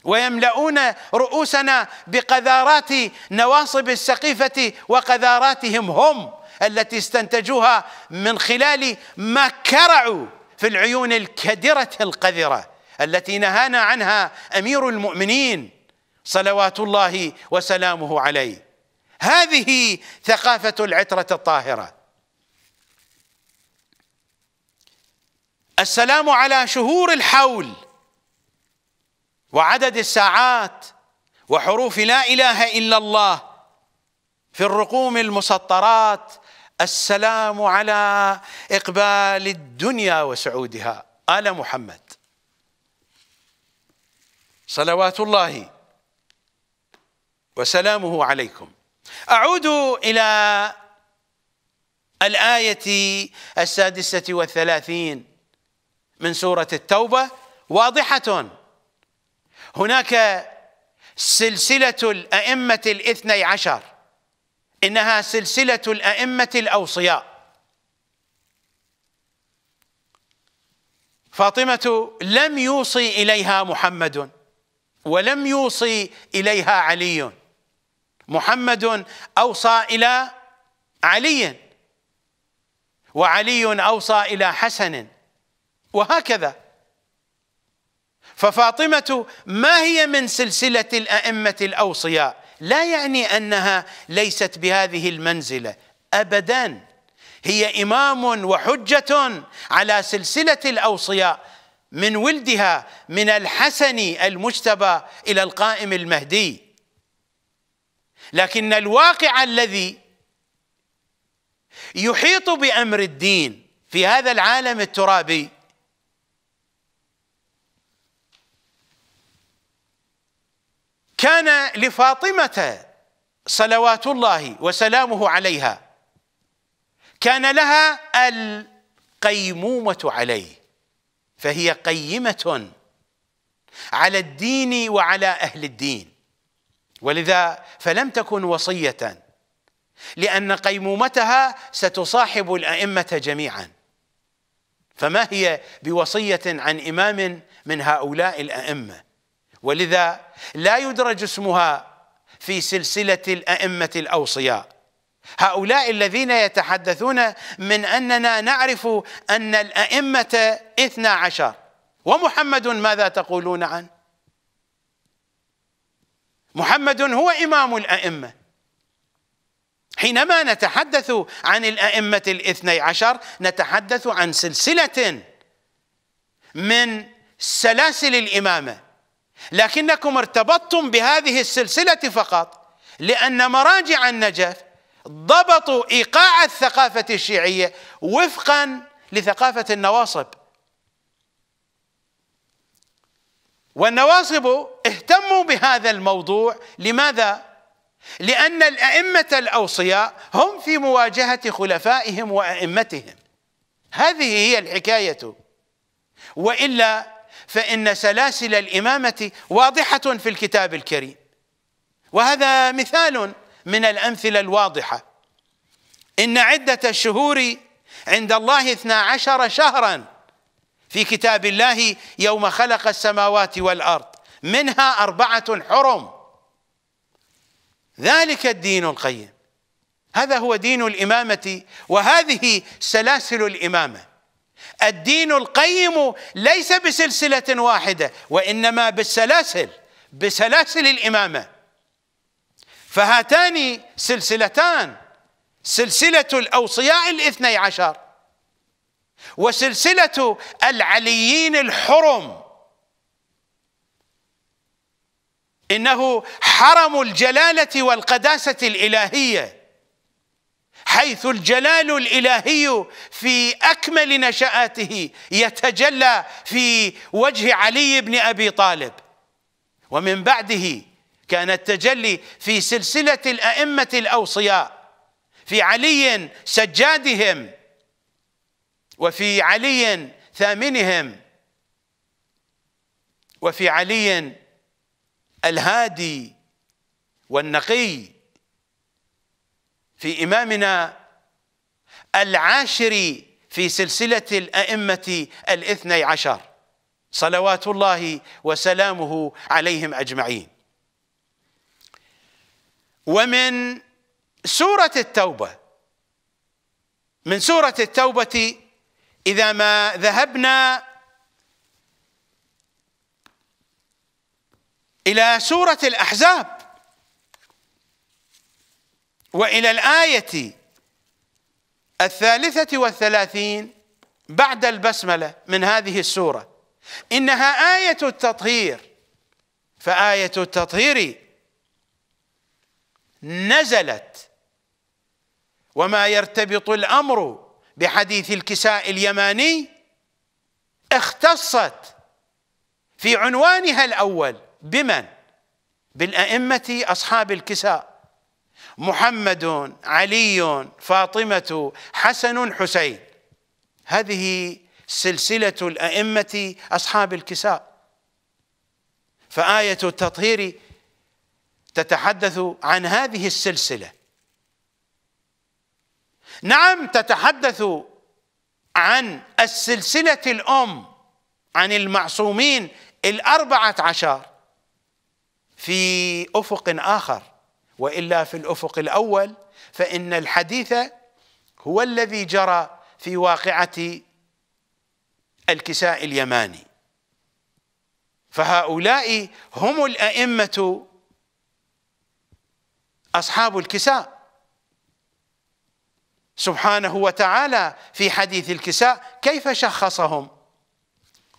S1: ويملؤون رؤوسنا بقذارات نواصب السقيفه وقذاراتهم هم التي استنتجوها من خلال ما كرعوا في العيون الكدره القذره التي نهانا عنها امير المؤمنين صلوات الله وسلامه عليه هذه ثقافة العترة الطاهرة السلام على شهور الحول وعدد الساعات وحروف لا إله إلا الله في الرقوم المسطرات السلام على إقبال الدنيا وسعودها آل محمد صلوات الله وسلامه عليكم أعود إلى الآية السادسة والثلاثين من سورة التوبة واضحة هناك سلسلة الأئمة الاثني عشر إنها سلسلة الأئمة الأوصياء فاطمة لم يوصي إليها محمد ولم يوصي إليها علي محمد أوصى إلى علي وعلي أوصى إلى حسن وهكذا ففاطمة ما هي من سلسلة الأئمة الأوصياء لا يعني أنها ليست بهذه المنزلة أبدا هي إمام وحجة على سلسلة الأوصياء من ولدها من الحسن المجتبى إلى القائم المهدي لكن الواقع الذي يحيط بامر الدين في هذا العالم الترابي كان لفاطمه صلوات الله وسلامه عليها كان لها القيمومه عليه فهي قيمه على الدين وعلى اهل الدين ولذا فلم تكن وصية لأن قيمومتها ستصاحب الأئمة جميعا فما هي بوصية عن إمام من هؤلاء الأئمة ولذا لا يدرج اسمها في سلسلة الأئمة الأوصياء هؤلاء الذين يتحدثون من أننا نعرف أن الأئمة إثنى عشر ومحمد ماذا تقولون عنه محمد هو إمام الأئمة حينما نتحدث عن الأئمة الاثني عشر نتحدث عن سلسلة من سلاسل الإمامة لكنكم ارتبطتم بهذه السلسلة فقط لأن مراجع النجف ضبطوا إيقاع الثقافة الشيعية وفقا لثقافة النواصب والنواصب اهتموا بهذا الموضوع لماذا؟ لأن الأئمة الأوصياء هم في مواجهة خلفائهم وأئمتهم هذه هي الحكاية وإلا فإن سلاسل الإمامة واضحة في الكتاب الكريم وهذا مثال من الأمثلة الواضحة إن عدة الشهور عند الله اثنا عشر شهرا في كتاب الله يوم خلق السماوات والأرض منها أربعة حرم ذلك الدين القيم هذا هو دين الإمامة وهذه سلاسل الإمامة الدين القيم ليس بسلسلة واحدة وإنما بالسلاسل بسلاسل الإمامة فهاتان سلسلتان سلسلة الأوصياء الاثني عشر وسلسلة العليين الحرم انه حرم الجلاله والقداسه الالهيه حيث الجلال الالهي في اكمل نشاته يتجلى في وجه علي بن ابي طالب ومن بعده كان التجلي في سلسله الائمه الاوصياء في علي سجادهم وفي علي ثامنهم وفي علي الهادي والنقي في إمامنا العاشر في سلسلة الأئمة الاثني عشر صلوات الله وسلامه عليهم أجمعين ومن سورة التوبة من سورة التوبة إذا ما ذهبنا الى سوره الاحزاب والى الايه الثالثه والثلاثين بعد البسمله من هذه السوره انها ايه التطهير فايه التطهير نزلت وما يرتبط الامر بحديث الكساء اليماني اختصت في عنوانها الاول بمن بالائمه اصحاب الكساء محمد علي فاطمه حسن حسين هذه سلسله الائمه اصحاب الكساء فايه التطهير تتحدث عن هذه السلسله نعم تتحدث عن السلسله الام عن المعصومين الاربعه عشر في افق اخر والا في الافق الاول فان الحديث هو الذي جرى في واقعه الكساء اليماني فهؤلاء هم الائمه اصحاب الكساء سبحانه وتعالى في حديث الكساء كيف شخصهم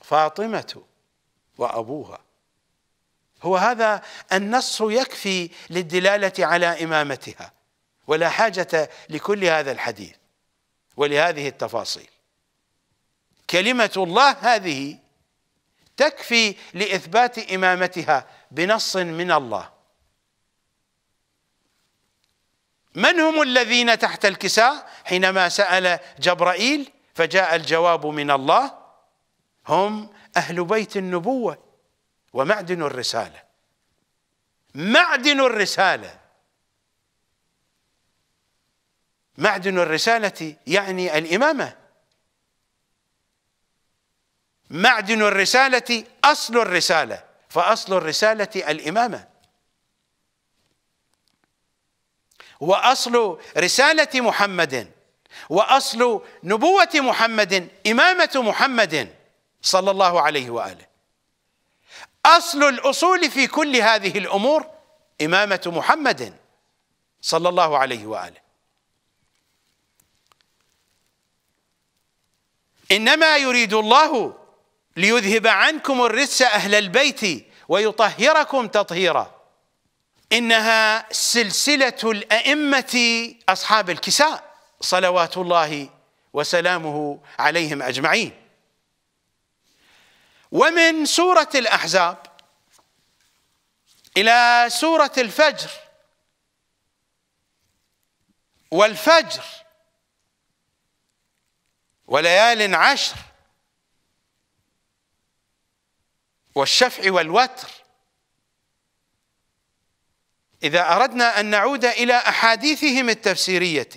S1: فاطمه وابوها هو هذا النص يكفي للدلاله على امامتها ولا حاجه لكل هذا الحديث ولهذه التفاصيل كلمه الله هذه تكفي لاثبات امامتها بنص من الله من هم الذين تحت الكساء حينما سال جبرائيل فجاء الجواب من الله هم اهل بيت النبوه ومعدن الرسالة معدن الرسالة معدن الرسالة يعني الإمامة معدن الرسالة أصل الرسالة فأصل الرسالة الإمامة وأصل رسالة محمد وأصل نبوة محمد إمامة محمد صلى الله عليه وآله اصل الاصول في كل هذه الامور امامه محمد صلى الله عليه واله انما يريد الله ليذهب عنكم الرجس اهل البيت ويطهركم تطهيرا انها سلسله الائمه اصحاب الكساء صلوات الله وسلامه عليهم اجمعين ومن سورة الأحزاب إلى سورة الفجر والفجر وليال عشر والشفع والوتر إذا أردنا أن نعود إلى أحاديثهم التفسيرية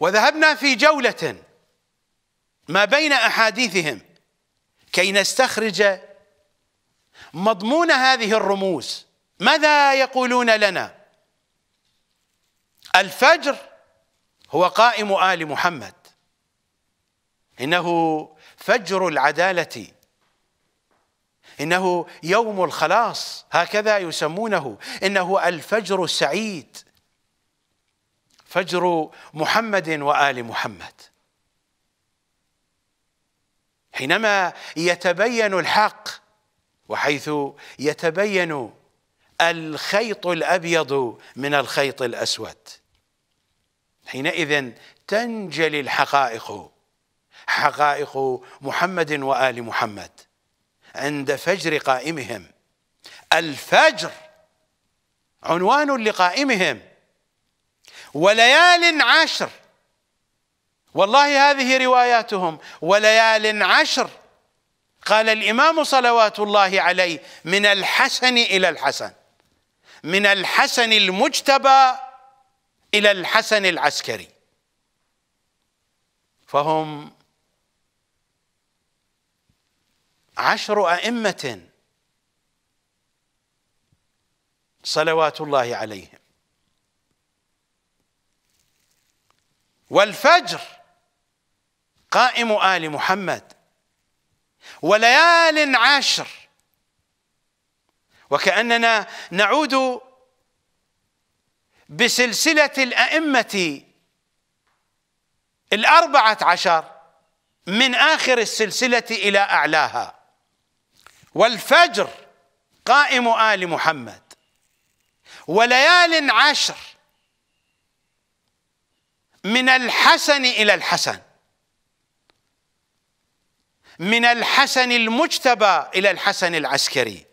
S1: وذهبنا في جولة ما بين أحاديثهم كي نستخرج مضمون هذه الرموز ماذا يقولون لنا الفجر هو قائم آل محمد إنه فجر العدالة إنه يوم الخلاص هكذا يسمونه إنه الفجر السعيد فجر محمد وآل محمد حينما يتبين الحق وحيث يتبين الخيط الابيض من الخيط الاسود حينئذ تنجلي الحقائق حقائق محمد وال محمد عند فجر قائمهم الفجر عنوان لقائمهم وليال عشر والله هذه رواياتهم وليال عشر قال الامام صلوات الله عليه من الحسن الى الحسن من الحسن المجتبى الى الحسن العسكري فهم عشر ائمه صلوات الله عليهم والفجر قائم آل محمد وليال عشر وكأننا نعود بسلسلة الأئمة الأربعة عشر من آخر السلسلة إلى أعلاها والفجر قائم آل محمد وليال عشر من الحسن إلى الحسن من الحسن المجتبى إلى الحسن العسكري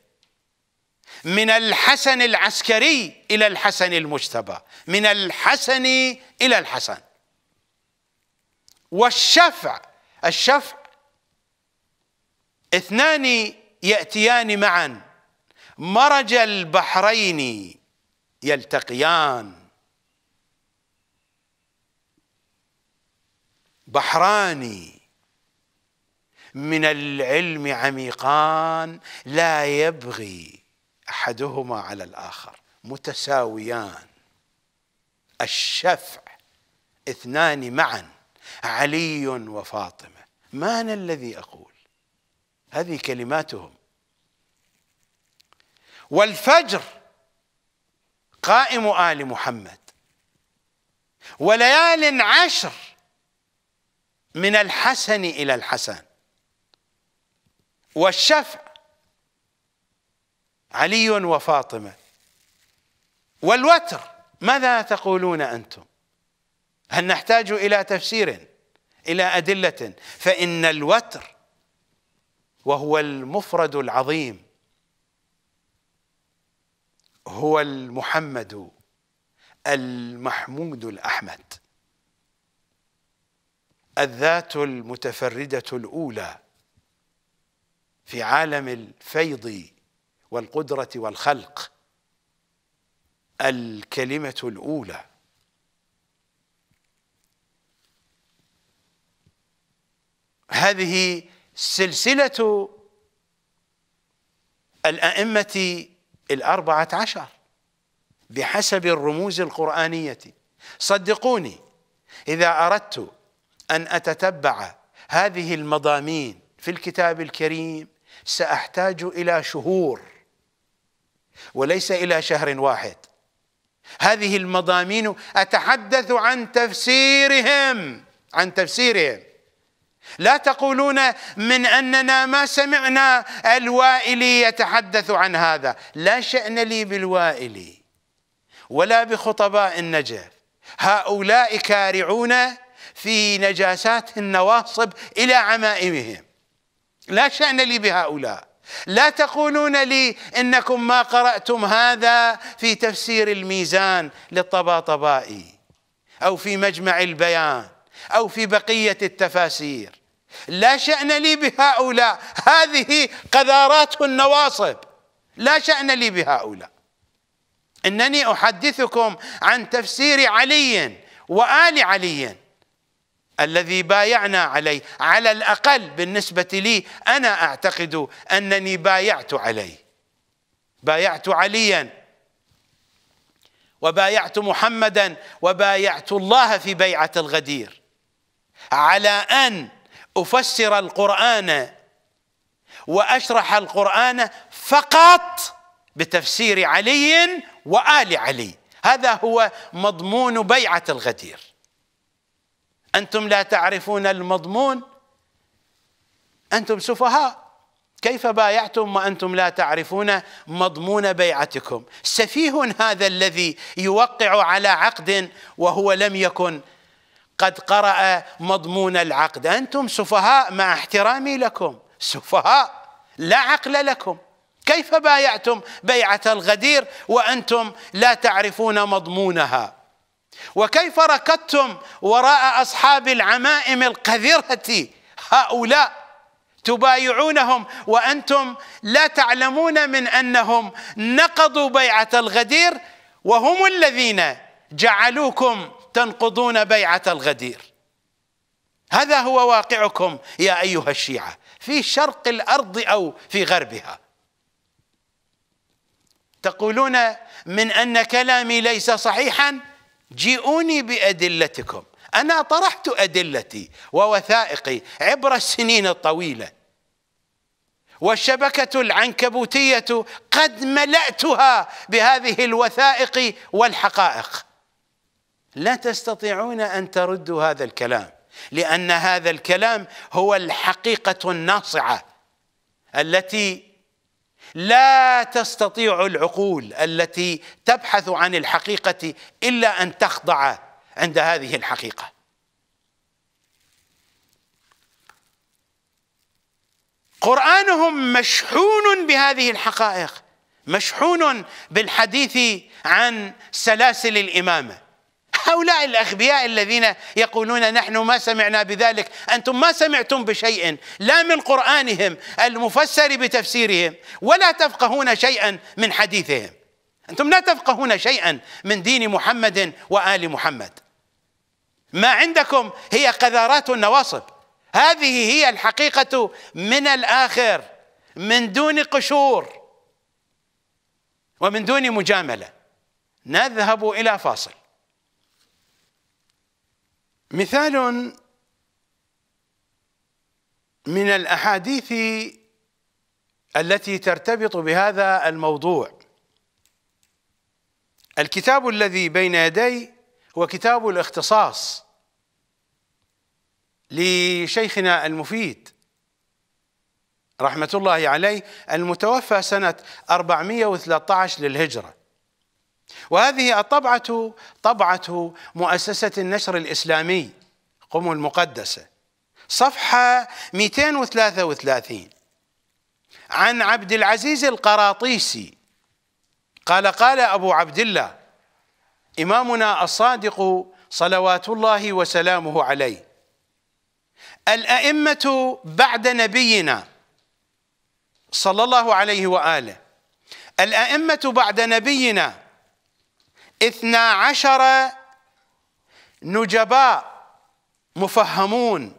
S1: من الحسن العسكري إلى الحسن المجتبى من الحسن إلى الحسن والشفع الشفع اثنان يأتيان معا مرج البحرين يلتقيان بحراني من العلم عميقان لا يبغي احدهما على الاخر متساويان الشفع اثنان معا علي وفاطمه ما انا الذي اقول هذه كلماتهم والفجر قائم ال محمد وليال عشر من الحسن الى الحسن والشفع علي وفاطمه والوتر ماذا تقولون انتم هل نحتاج الى تفسير الى ادله فان الوتر وهو المفرد العظيم هو المحمد المحمود الاحمد الذات المتفرده الاولى في عالم الفيض والقدرة والخلق الكلمة الأولى هذه سلسلة الأئمة الأربعة عشر بحسب الرموز القرآنية صدقوني إذا أردت أن أتتبع هذه المضامين في الكتاب الكريم ساحتاج الى شهور وليس الى شهر واحد هذه المضامين اتحدث عن تفسيرهم عن تفسيرهم لا تقولون من اننا ما سمعنا الوائلي يتحدث عن هذا لا شان لي بالوائلي ولا بخطباء النجف هؤلاء كارعون في نجاسات النواصب الى عمائمهم لا شأن لي بهؤلاء لا تقولون لي انكم ما قراتم هذا في تفسير الميزان للطباطبائي او في مجمع البيان او في بقيه التفاسير لا شان لي بهؤلاء هذه قذارات النواصب لا شان لي بهؤلاء انني احدثكم عن تفسير علي وال علي الذي بايعنا عليه على الاقل بالنسبه لي انا اعتقد انني بايعت عليه بايعت عليا وبايعت محمدا وبايعت الله في بيعه الغدير على ان افسر القران واشرح القران فقط بتفسير علي وال علي هذا هو مضمون بيعه الغدير انتم لا تعرفون المضمون انتم سفهاء كيف بايعتم وانتم لا تعرفون مضمون بيعتكم سفيه هذا الذي يوقع على عقد وهو لم يكن قد قرأ مضمون العقد انتم سفهاء مع احترامي لكم سفهاء لا عقل لكم كيف بايعتم بيعه الغدير وانتم لا تعرفون مضمونها وكيف ركضتم وراء اصحاب العمائم القذره هؤلاء تبايعونهم وانتم لا تعلمون من انهم نقضوا بيعه الغدير وهم الذين جعلوكم تنقضون بيعه الغدير هذا هو واقعكم يا ايها الشيعه في شرق الارض او في غربها تقولون من ان كلامي ليس صحيحا جيئوني بأدلتكم أنا طرحت أدلتي ووثائقي عبر السنين الطويلة والشبكة العنكبوتية قد ملأتها بهذه الوثائق والحقائق لا تستطيعون أن تردوا هذا الكلام لأن هذا الكلام هو الحقيقة الناصعة التي لا تستطيع العقول التي تبحث عن الحقيقة إلا أن تخضع عند هذه الحقيقة قرآنهم مشحون بهذه الحقائق مشحون بالحديث عن سلاسل الإمامة هؤلاء الأغبياء الذين يقولون نحن ما سمعنا بذلك أنتم ما سمعتم بشيء لا من قرآنهم المفسر بتفسيرهم ولا تفقهون شيئا من حديثهم أنتم لا تفقهون شيئا من دين محمد وآل محمد ما عندكم هي قذارات النواصب هذه هي الحقيقة من الآخر من دون قشور ومن دون مجاملة نذهب إلى فاصل مثال من الاحاديث التي ترتبط بهذا الموضوع الكتاب الذي بين يدي هو كتاب الاختصاص لشيخنا المفيد رحمة الله عليه المتوفى سنة 413 للهجرة وهذه الطبعة طبعة مؤسسة النشر الإسلامي قم المقدسة صفحة 233 عن عبد العزيز القراطيسي قال قال أبو عبد الله إمامنا الصادق صلوات الله وسلامه عليه الأئمة بعد نبينا صلى الله عليه وآله الأئمة بعد نبينا اثنا عشر نجباء مفهمون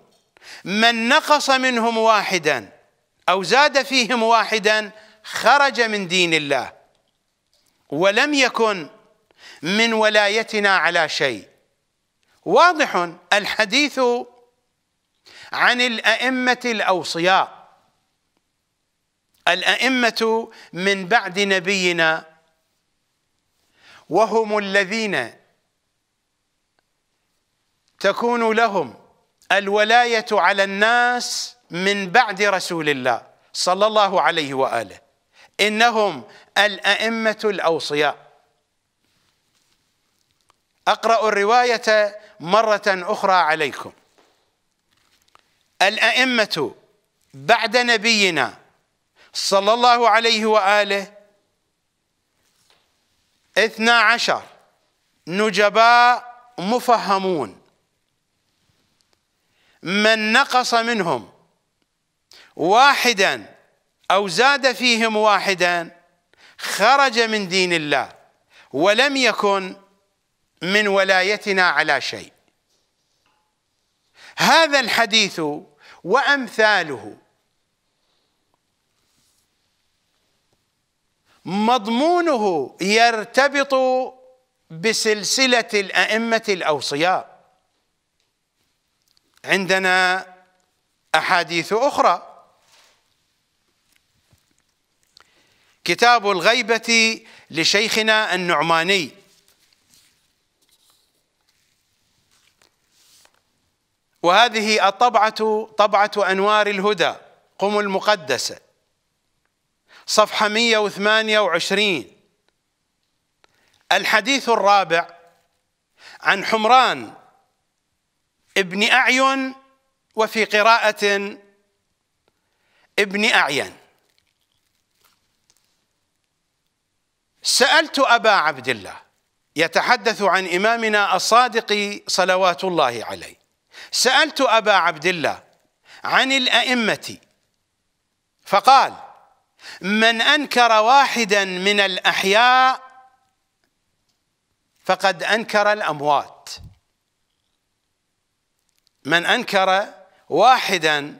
S1: من نقص منهم واحدا او زاد فيهم واحدا خرج من دين الله ولم يكن من ولايتنا على شيء واضح الحديث عن الائمه الاوصياء الائمه من بعد نبينا وهم الذين تكون لهم الولاية على الناس من بعد رسول الله صلى الله عليه وآله إنهم الأئمة الأوصياء أقرأ الرواية مرة أخرى عليكم الأئمة بعد نبينا صلى الله عليه وآله اثنا عشر نجباء مفهمون من نقص منهم واحدا أو زاد فيهم واحدا خرج من دين الله ولم يكن من ولايتنا على شيء هذا الحديث وأمثاله مضمونه يرتبط بسلسله الائمه الاوصياء عندنا احاديث اخرى كتاب الغيبه لشيخنا النعماني وهذه الطبعه طبعه انوار الهدى قم المقدسه صفحة 128 الحديث الرابع عن حمران ابن أعين وفي قراءة ابن أعين سألت أبا عبد الله يتحدث عن إمامنا الصادق صلوات الله عليه سألت أبا عبد الله عن الأئمة فقال من انكر واحدا من الاحياء فقد انكر الاموات من انكر واحدا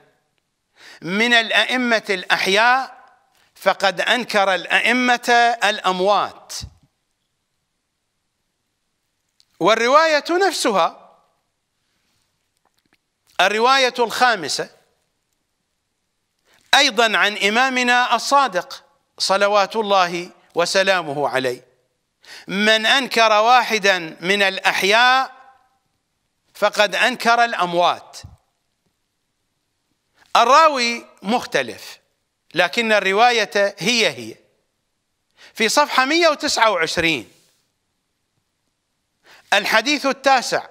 S1: من الائمه الاحياء فقد انكر الائمه الاموات والروايه نفسها الروايه الخامسه ايضا عن امامنا الصادق صلوات الله وسلامه عليه من انكر واحدا من الاحياء فقد انكر الاموات الراوي مختلف لكن الروايه هي هي في صفحه 129 الحديث التاسع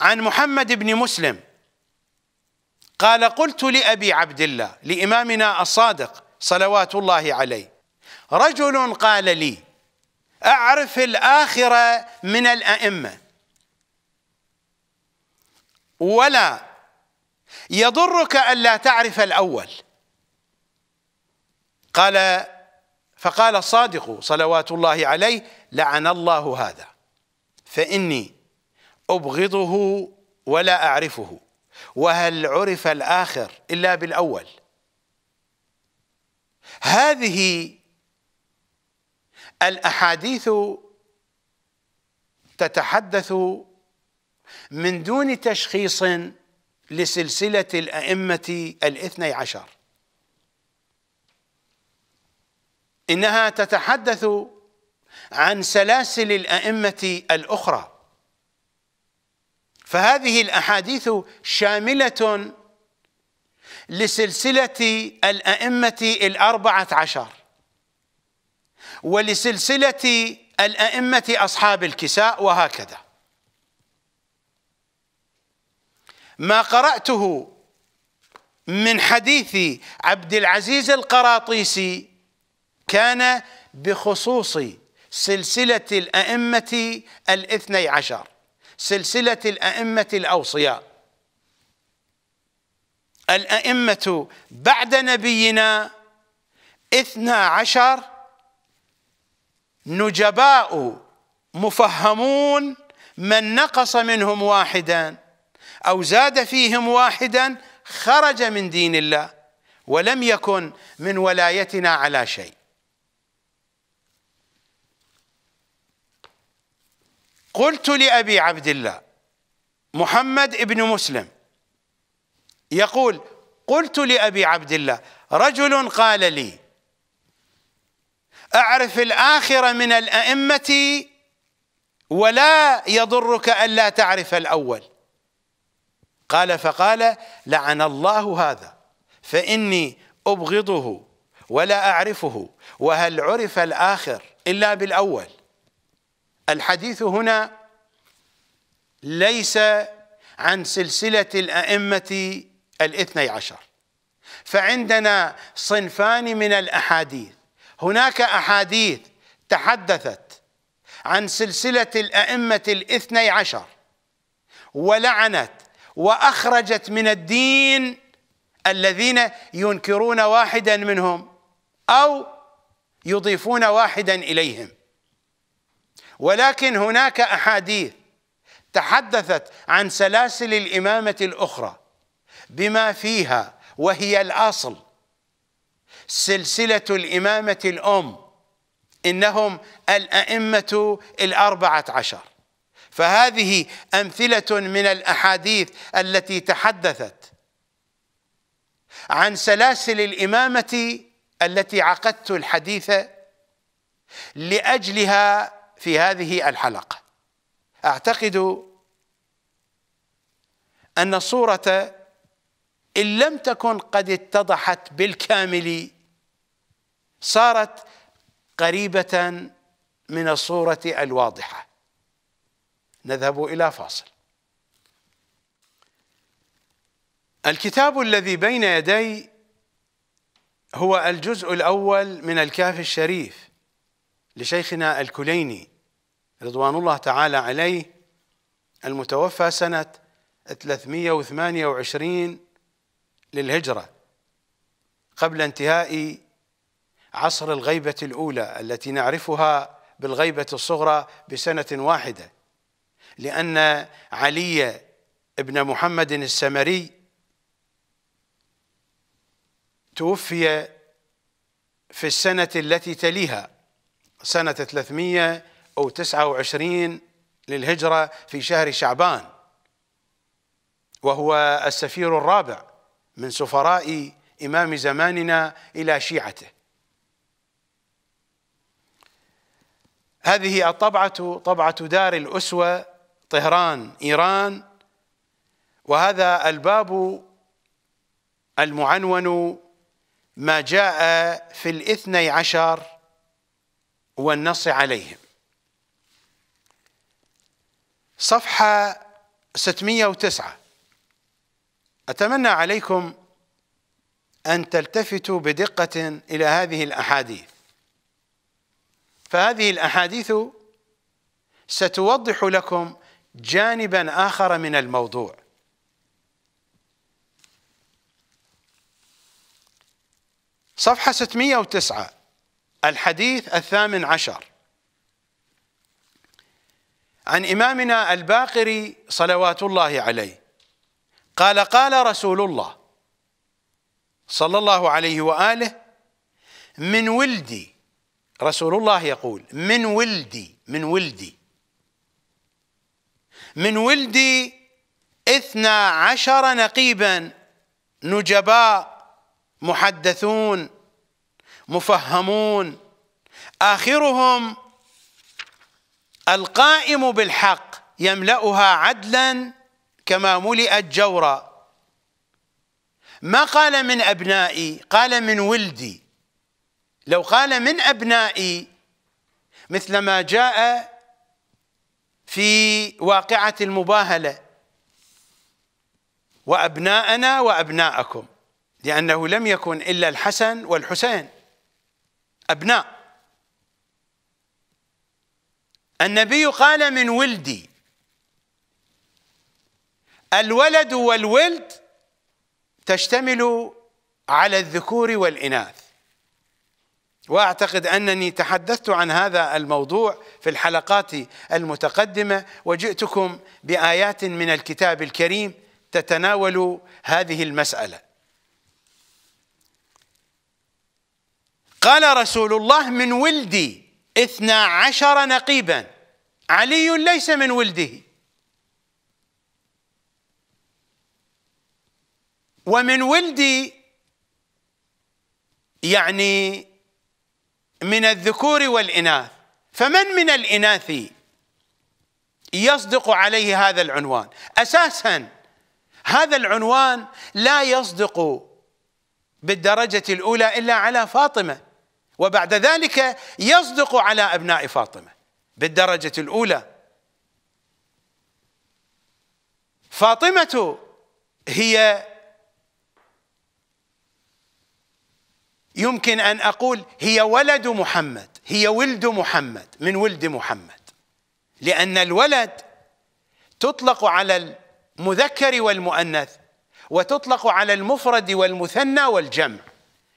S1: عن محمد بن مسلم قال قلت لأبي عبد الله لإمامنا الصادق صلوات الله عليه رجل قال لي أعرف الآخرة من الأئمة ولا يضرك ألا تعرف الأول قال فقال الصادق صلوات الله عليه لعن الله هذا فإني أبغضه ولا أعرفه وهل عرف الآخر إلا بالأول هذه الأحاديث تتحدث من دون تشخيص لسلسلة الأئمة الاثني عشر إنها تتحدث عن سلاسل الأئمة الأخرى فهذه الاحاديث شامله لسلسله الائمه الاربعه عشر ولسلسله الائمه اصحاب الكساء وهكذا ما قراته من حديث عبد العزيز القراطيسي كان بخصوص سلسله الائمه الاثني عشر سلسلة الأئمة الأوصياء الأئمة بعد نبينا اثنا عشر نجباء مفهمون من نقص منهم واحدا أو زاد فيهم واحدا خرج من دين الله ولم يكن من ولايتنا على شيء قلت لأبي عبد الله محمد ابن مسلم يقول قلت لأبي عبد الله رجل قال لي أعرف الآخرة من الأئمة ولا يضرك ألا تعرف الأول قال فقال لعن الله هذا فإني أبغضه ولا أعرفه وهل عرف الآخر إلا بالأول الحديث هنا ليس عن سلسلة الأئمة الاثني عشر فعندنا صنفان من الأحاديث هناك أحاديث تحدثت عن سلسلة الأئمة الاثني عشر ولعنت وأخرجت من الدين الذين ينكرون واحدا منهم أو يضيفون واحدا إليهم ولكن هناك احاديث تحدثت عن سلاسل الامامه الاخرى بما فيها وهي الاصل سلسله الامامه الام انهم الائمه الاربعه عشر فهذه امثله من الاحاديث التي تحدثت عن سلاسل الامامه التي عقدت الحديث لاجلها في هذه الحلقة أعتقد أن الصورة إن لم تكن قد اتضحت بالكامل صارت قريبة من الصورة الواضحة نذهب إلى فاصل الكتاب الذي بين يدي هو الجزء الأول من الكهف الشريف لشيخنا الكليني رضوان الله تعالى عليه المتوفى سنة 328 للهجرة قبل انتهاء عصر الغيبة الأولى التي نعرفها بالغيبة الصغرى بسنة واحدة لأن علي ابن محمد السمري توفي في السنة التي تليها سنة 329 للهجرة في شهر شعبان وهو السفير الرابع من سفراء إمام زماننا إلى شيعته هذه الطبعة طبعة دار الأسوة طهران إيران وهذا الباب المعنون ما جاء في الاثني عشر والنص عليهم صفحة 609 أتمنى عليكم أن تلتفتوا بدقة إلى هذه الأحاديث فهذه الأحاديث ستوضح لكم جانبا آخر من الموضوع صفحة 609 الحديث الثامن عشر عن إمامنا الباقري صلوات الله عليه قال قال رسول الله صلى الله عليه وآله من ولدي رسول الله يقول من ولدي من ولدي من ولدي اثنا عشر نقيبا نجباء محدثون مفهمون اخرهم القائم بالحق يملاها عدلا كما ملئت جورا ما قال من ابنائي قال من ولدي لو قال من ابنائي مثل ما جاء في واقعه المباهله وابناءنا وابناءكم لانه لم يكن الا الحسن والحسين أبناء النبي قال من ولدي الولد والولد تشتمل على الذكور والإناث واعتقد انني تحدثت عن هذا الموضوع في الحلقات المتقدمه وجئتكم بايات من الكتاب الكريم تتناول هذه المساله قال رسول الله من ولدي اثنا عشر نقيبا علي ليس من ولده ومن ولدي يعني من الذكور والإناث فمن من الإناث يصدق عليه هذا العنوان أساسا هذا العنوان لا يصدق بالدرجة الأولى إلا على فاطمة وبعد ذلك يصدق على أبناء فاطمة بالدرجة الأولى فاطمة هي يمكن أن أقول هي ولد محمد هي ولد محمد من ولد محمد لأن الولد تطلق على المذكر والمؤنث وتطلق على المفرد والمثنى والجمع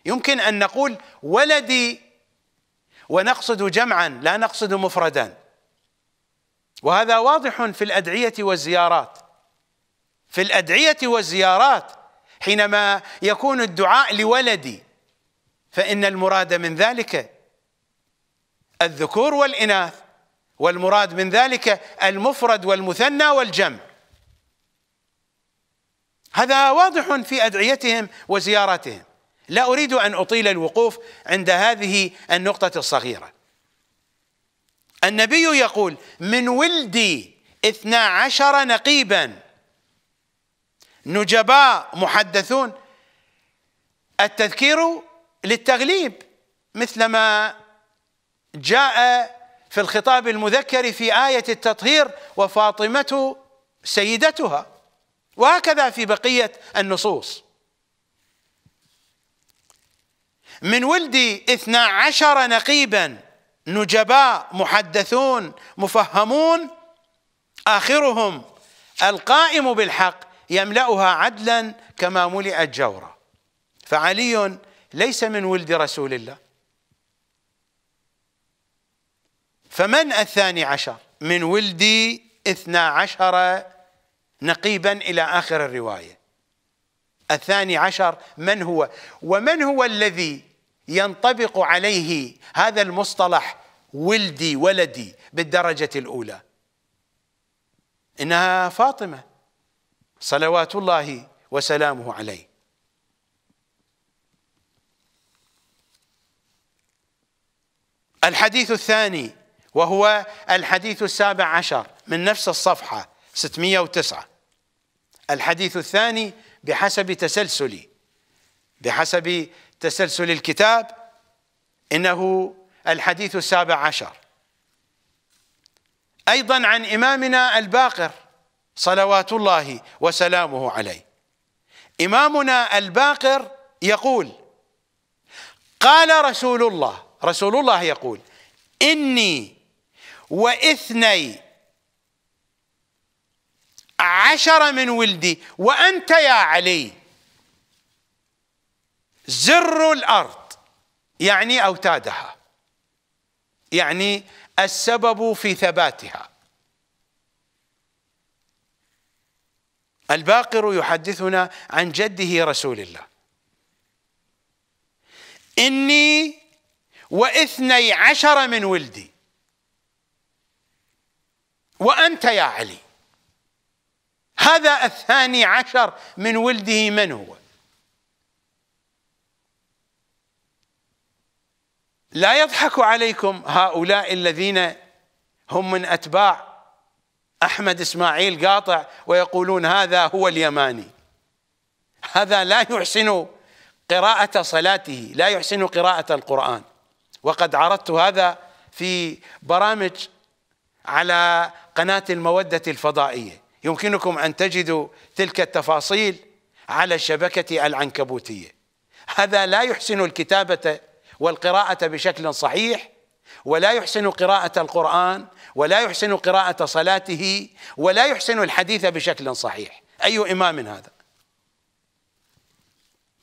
S1: يمكن أن نقول ولدي ونقصد جمعا لا نقصد مفردا وهذا واضح في الأدعية والزيارات في الأدعية والزيارات حينما يكون الدعاء لولدي فإن المراد من ذلك الذكور والإناث والمراد من ذلك المفرد والمثنى والجمع هذا واضح في أدعيتهم وزياراتهم لا أريد أن أطيل الوقوف عند هذه النقطة الصغيرة النبي يقول من ولدي اثنا عشر نقيبا نجباء محدثون التذكير للتغليب مثلما جاء في الخطاب المذكر في آية التطهير وفاطمة سيدتها وهكذا في بقية النصوص من ولدي اثنا عشر نقيبا نجباء محدثون مفهمون آخرهم القائم بالحق يملأها عدلا كما ملئت جورا فعلي ليس من ولد رسول الله فمن الثاني عشر من ولدي اثنا عشر نقيبا إلى آخر الرواية الثاني عشر من هو ومن هو الذي ينطبق عليه هذا المصطلح ولدي ولدي بالدرجة الأولى إنها فاطمة صلوات الله وسلامه عليه الحديث الثاني وهو الحديث السابع عشر من نفس الصفحة 609 الحديث الثاني بحسب تسلسل بحسب تسلسل الكتاب إنه الحديث السابع عشر أيضا عن إمامنا الباقر صلوات الله وسلامه عليه إمامنا الباقر يقول قال رسول الله رسول الله يقول إني واثني عشرة من ولدي وأنت يا علي زر الأرض يعني أوتادها يعني السبب في ثباتها الباقر يحدثنا عن جده رسول الله إني واثني عشر من ولدي وأنت يا علي هذا الثاني عشر من ولده من هو لا يضحك عليكم هؤلاء الذين هم من أتباع أحمد إسماعيل قاطع ويقولون هذا هو اليماني هذا لا يحسن قراءة صلاته لا يحسن قراءة القرآن وقد عرضت هذا في برامج على قناة المودة الفضائية يمكنكم أن تجدوا تلك التفاصيل على الشبكة العنكبوتية هذا لا يحسن الكتابة والقراءة بشكل صحيح ولا يحسن قراءة القرآن ولا يحسن قراءة صلاته ولا يحسن الحديث بشكل صحيح أي إمام هذا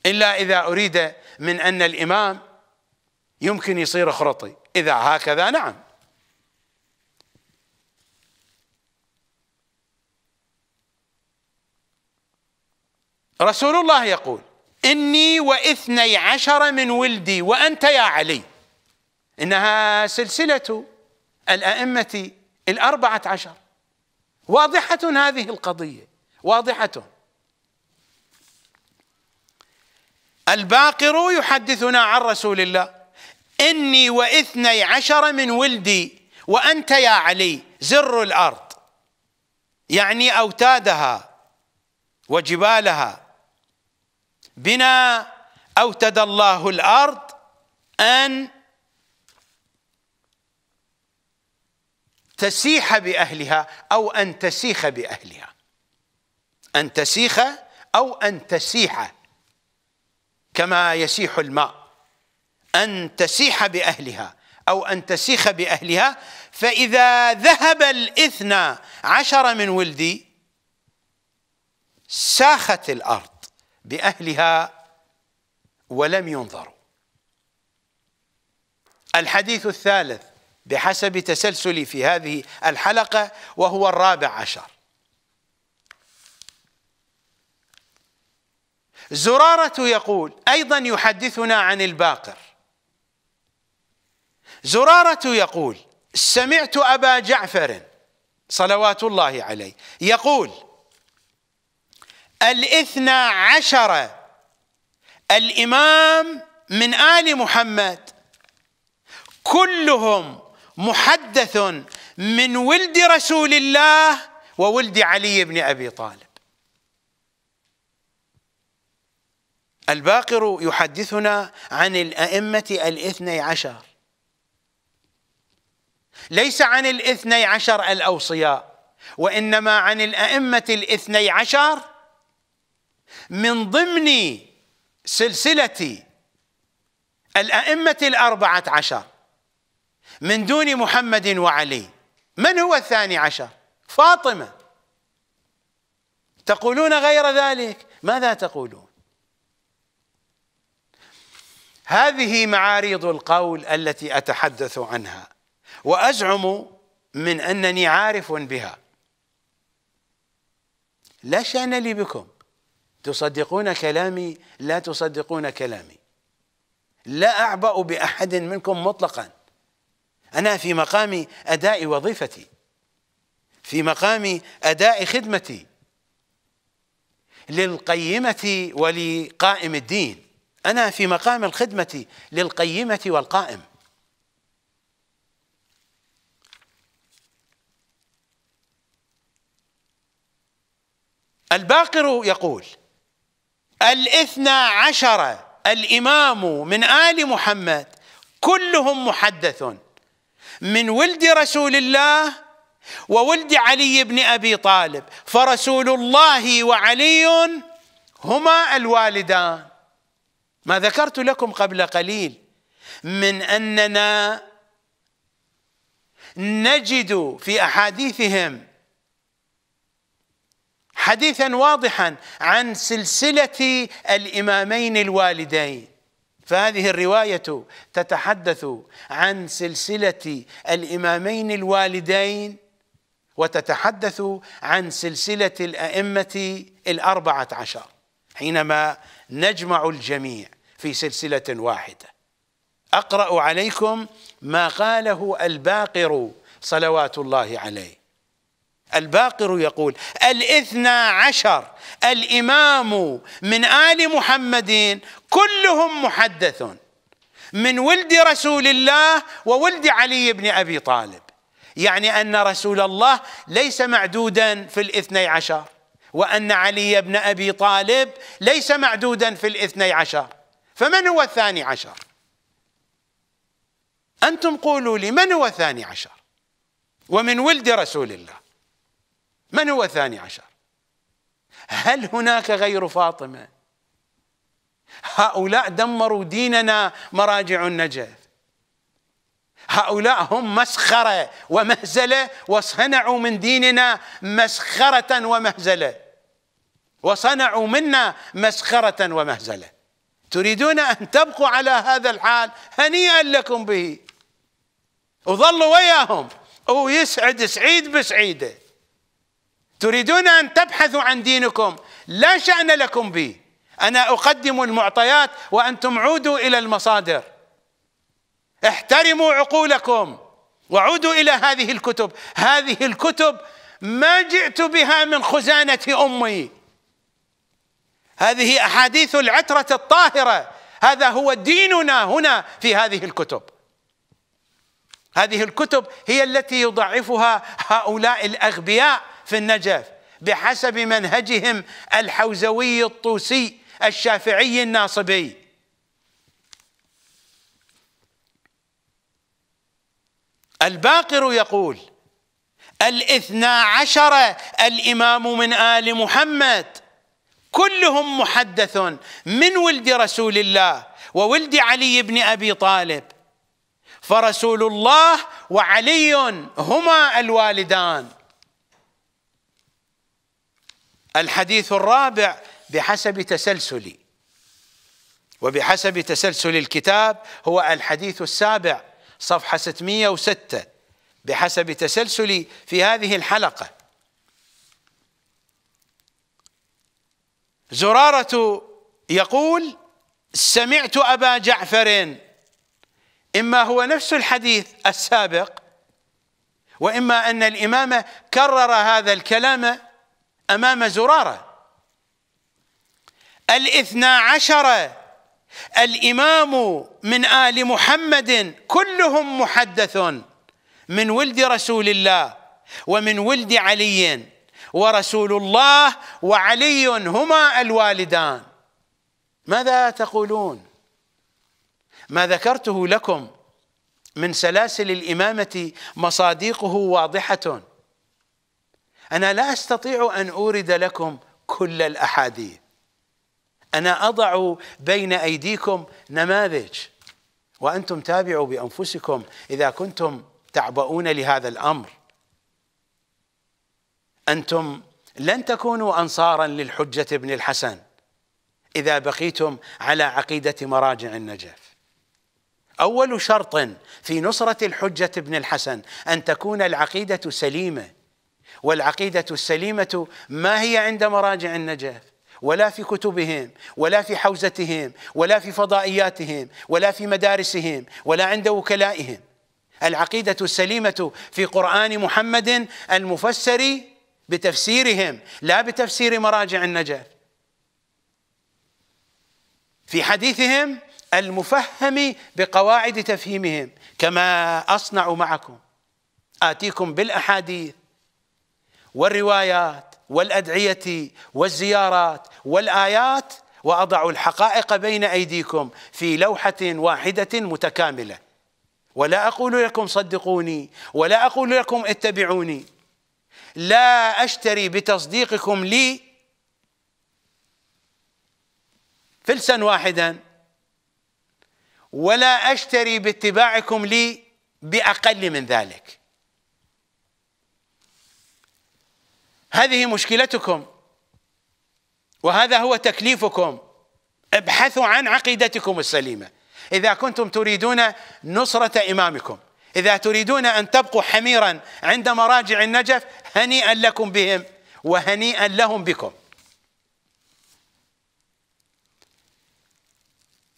S1: إلا إذا أريد من أن الإمام يمكن يصير خرطي إذا هكذا نعم رسول الله يقول إني واثني عشر من ولدي وأنت يا علي إنها سلسلة الأئمة الأربعة عشر واضحة هذه القضية واضحة الباقر يحدثنا عن رسول الله إني واثني عشر من ولدي وأنت يا علي زر الأرض يعني أوتادها وجبالها بنا أوتد الله الأرض أن تسيح بأهلها أو أن تسيخ بأهلها أن تسيخ أو أن تسيح كما يسيح الماء أن تسيح بأهلها أو أن تسيخ بأهلها فإذا ذهب الاثنى عشر من ولدي ساخت الأرض بأهلها ولم ينظروا الحديث الثالث بحسب تسلسلي في هذه الحلقة وهو الرابع عشر زرارة يقول أيضا يحدثنا عن الباقر زرارة يقول سمعت أبا جعفر صلوات الله عليه يقول الاثنى عشر الإمام من آل محمد كلهم محدث من ولد رسول الله وولد علي بن أبي طالب الباقر يحدثنا عن الأئمة الاثني عشر ليس عن الاثني عشر الأوصياء وإنما عن الأئمة الاثني عشر من ضمن سلسلة الأئمة الأربعة عشر من دون محمد وعلي من هو الثاني عشر فاطمة تقولون غير ذلك ماذا تقولون هذه معاريض القول التي أتحدث عنها وأزعم من أنني عارف بها لا شأن لي بكم تصدقون كلامي لا تصدقون كلامي لا أعبأ بأحد منكم مطلقا أنا في مقام أداء وظيفتي في مقام أداء خدمتي للقيمة ولقائم الدين أنا في مقام الخدمة للقيمة والقائم الباقر يقول الاثنى عشر الإمام من آل محمد كلهم محدث من ولد رسول الله وولد علي بن أبي طالب فرسول الله وعلي هما الوالدان ما ذكرت لكم قبل قليل من أننا نجد في أحاديثهم حديثا واضحا عن سلسله الامامين الوالدين فهذه الروايه تتحدث عن سلسله الامامين الوالدين وتتحدث عن سلسله الائمه الاربعه عشر حينما نجمع الجميع في سلسله واحده اقرا عليكم ما قاله الباقر صلوات الله عليه الباقر يقول الاثنى عشر الإمام من آل محمد كلهم محدث من ولد رسول الله وولد علي بن أبي طالب يعني أن رسول الله ليس معدودا في الاثني عشر وأن علي بن أبي طالب ليس معدودا في الاثني عشر فمن هو الثاني عشر أنتم قولوا لي من هو الثاني عشر ومن ولد رسول الله من هو الثاني عشر هل هناك غير فاطمة هؤلاء دمروا ديننا مراجع النجف هؤلاء هم مسخرة ومهزلة وصنعوا من ديننا مسخرة ومهزلة وصنعوا منا مسخرة ومهزلة تريدون أن تبقوا على هذا الحال هنيئا لكم به وظلوا وياهم ويسعد سعيد بسعيده تريدون أن تبحثوا عن دينكم لا شأن لكم به أنا أقدم المعطيات وأنتم عودوا إلى المصادر احترموا عقولكم وعودوا إلى هذه الكتب هذه الكتب ما جئت بها من خزانة أمي هذه أحاديث العترة الطاهرة هذا هو ديننا هنا في هذه الكتب هذه الكتب هي التي يضعفها هؤلاء الأغبياء في النجف بحسب منهجهم الحوزوي الطوسي الشافعي الناصبي الباقر يقول الاثنا عشر الإمام من آل محمد كلهم محدث من ولد رسول الله وولد علي بن أبي طالب فرسول الله وعلي هما الوالدان الحديث الرابع بحسب تسلسلي وبحسب تسلسل الكتاب هو الحديث السابع صفحة 606 بحسب تسلسلي في هذه الحلقة زرارة يقول سمعت أبا جعفر إما هو نفس الحديث السابق وإما أن الإمام كرر هذا الكلام أمام زرارة الاثنى عشر الإمام من آل محمد كلهم محدث من ولد رسول الله ومن ولد علي ورسول الله وعلي هما الوالدان ماذا تقولون ما ذكرته لكم من سلاسل الإمامة مصادقه واضحة أنا لا أستطيع أن أورد لكم كل الأحاديث أنا أضع بين أيديكم نماذج وأنتم تابعوا بأنفسكم إذا كنتم تعبؤون لهذا الأمر أنتم لن تكونوا أنصارا للحجة ابن الحسن إذا بقيتم على عقيدة مراجع النجف أول شرط في نصرة الحجة ابن الحسن أن تكون العقيدة سليمة والعقيدة السليمة ما هي عند مراجع النجف ولا في كتبهم ولا في حوزتهم ولا في فضائياتهم ولا في مدارسهم ولا عند وكلائهم العقيدة السليمة في قرآن محمد المفسر بتفسيرهم لا بتفسير مراجع النجف في حديثهم المفهم بقواعد تفهيمهم كما أصنع معكم آتيكم بالأحاديث والروايات والأدعية والزيارات والآيات وأضع الحقائق بين أيديكم في لوحة واحدة متكاملة ولا أقول لكم صدقوني ولا أقول لكم اتبعوني لا أشتري بتصديقكم لي فلسا واحدا ولا أشتري باتباعكم لي بأقل من ذلك هذه مشكلتكم وهذا هو تكليفكم ابحثوا عن عقيدتكم السليمه اذا كنتم تريدون نصره امامكم اذا تريدون ان تبقوا حميرا عند مراجع النجف هنيئا لكم بهم وهنيئا لهم بكم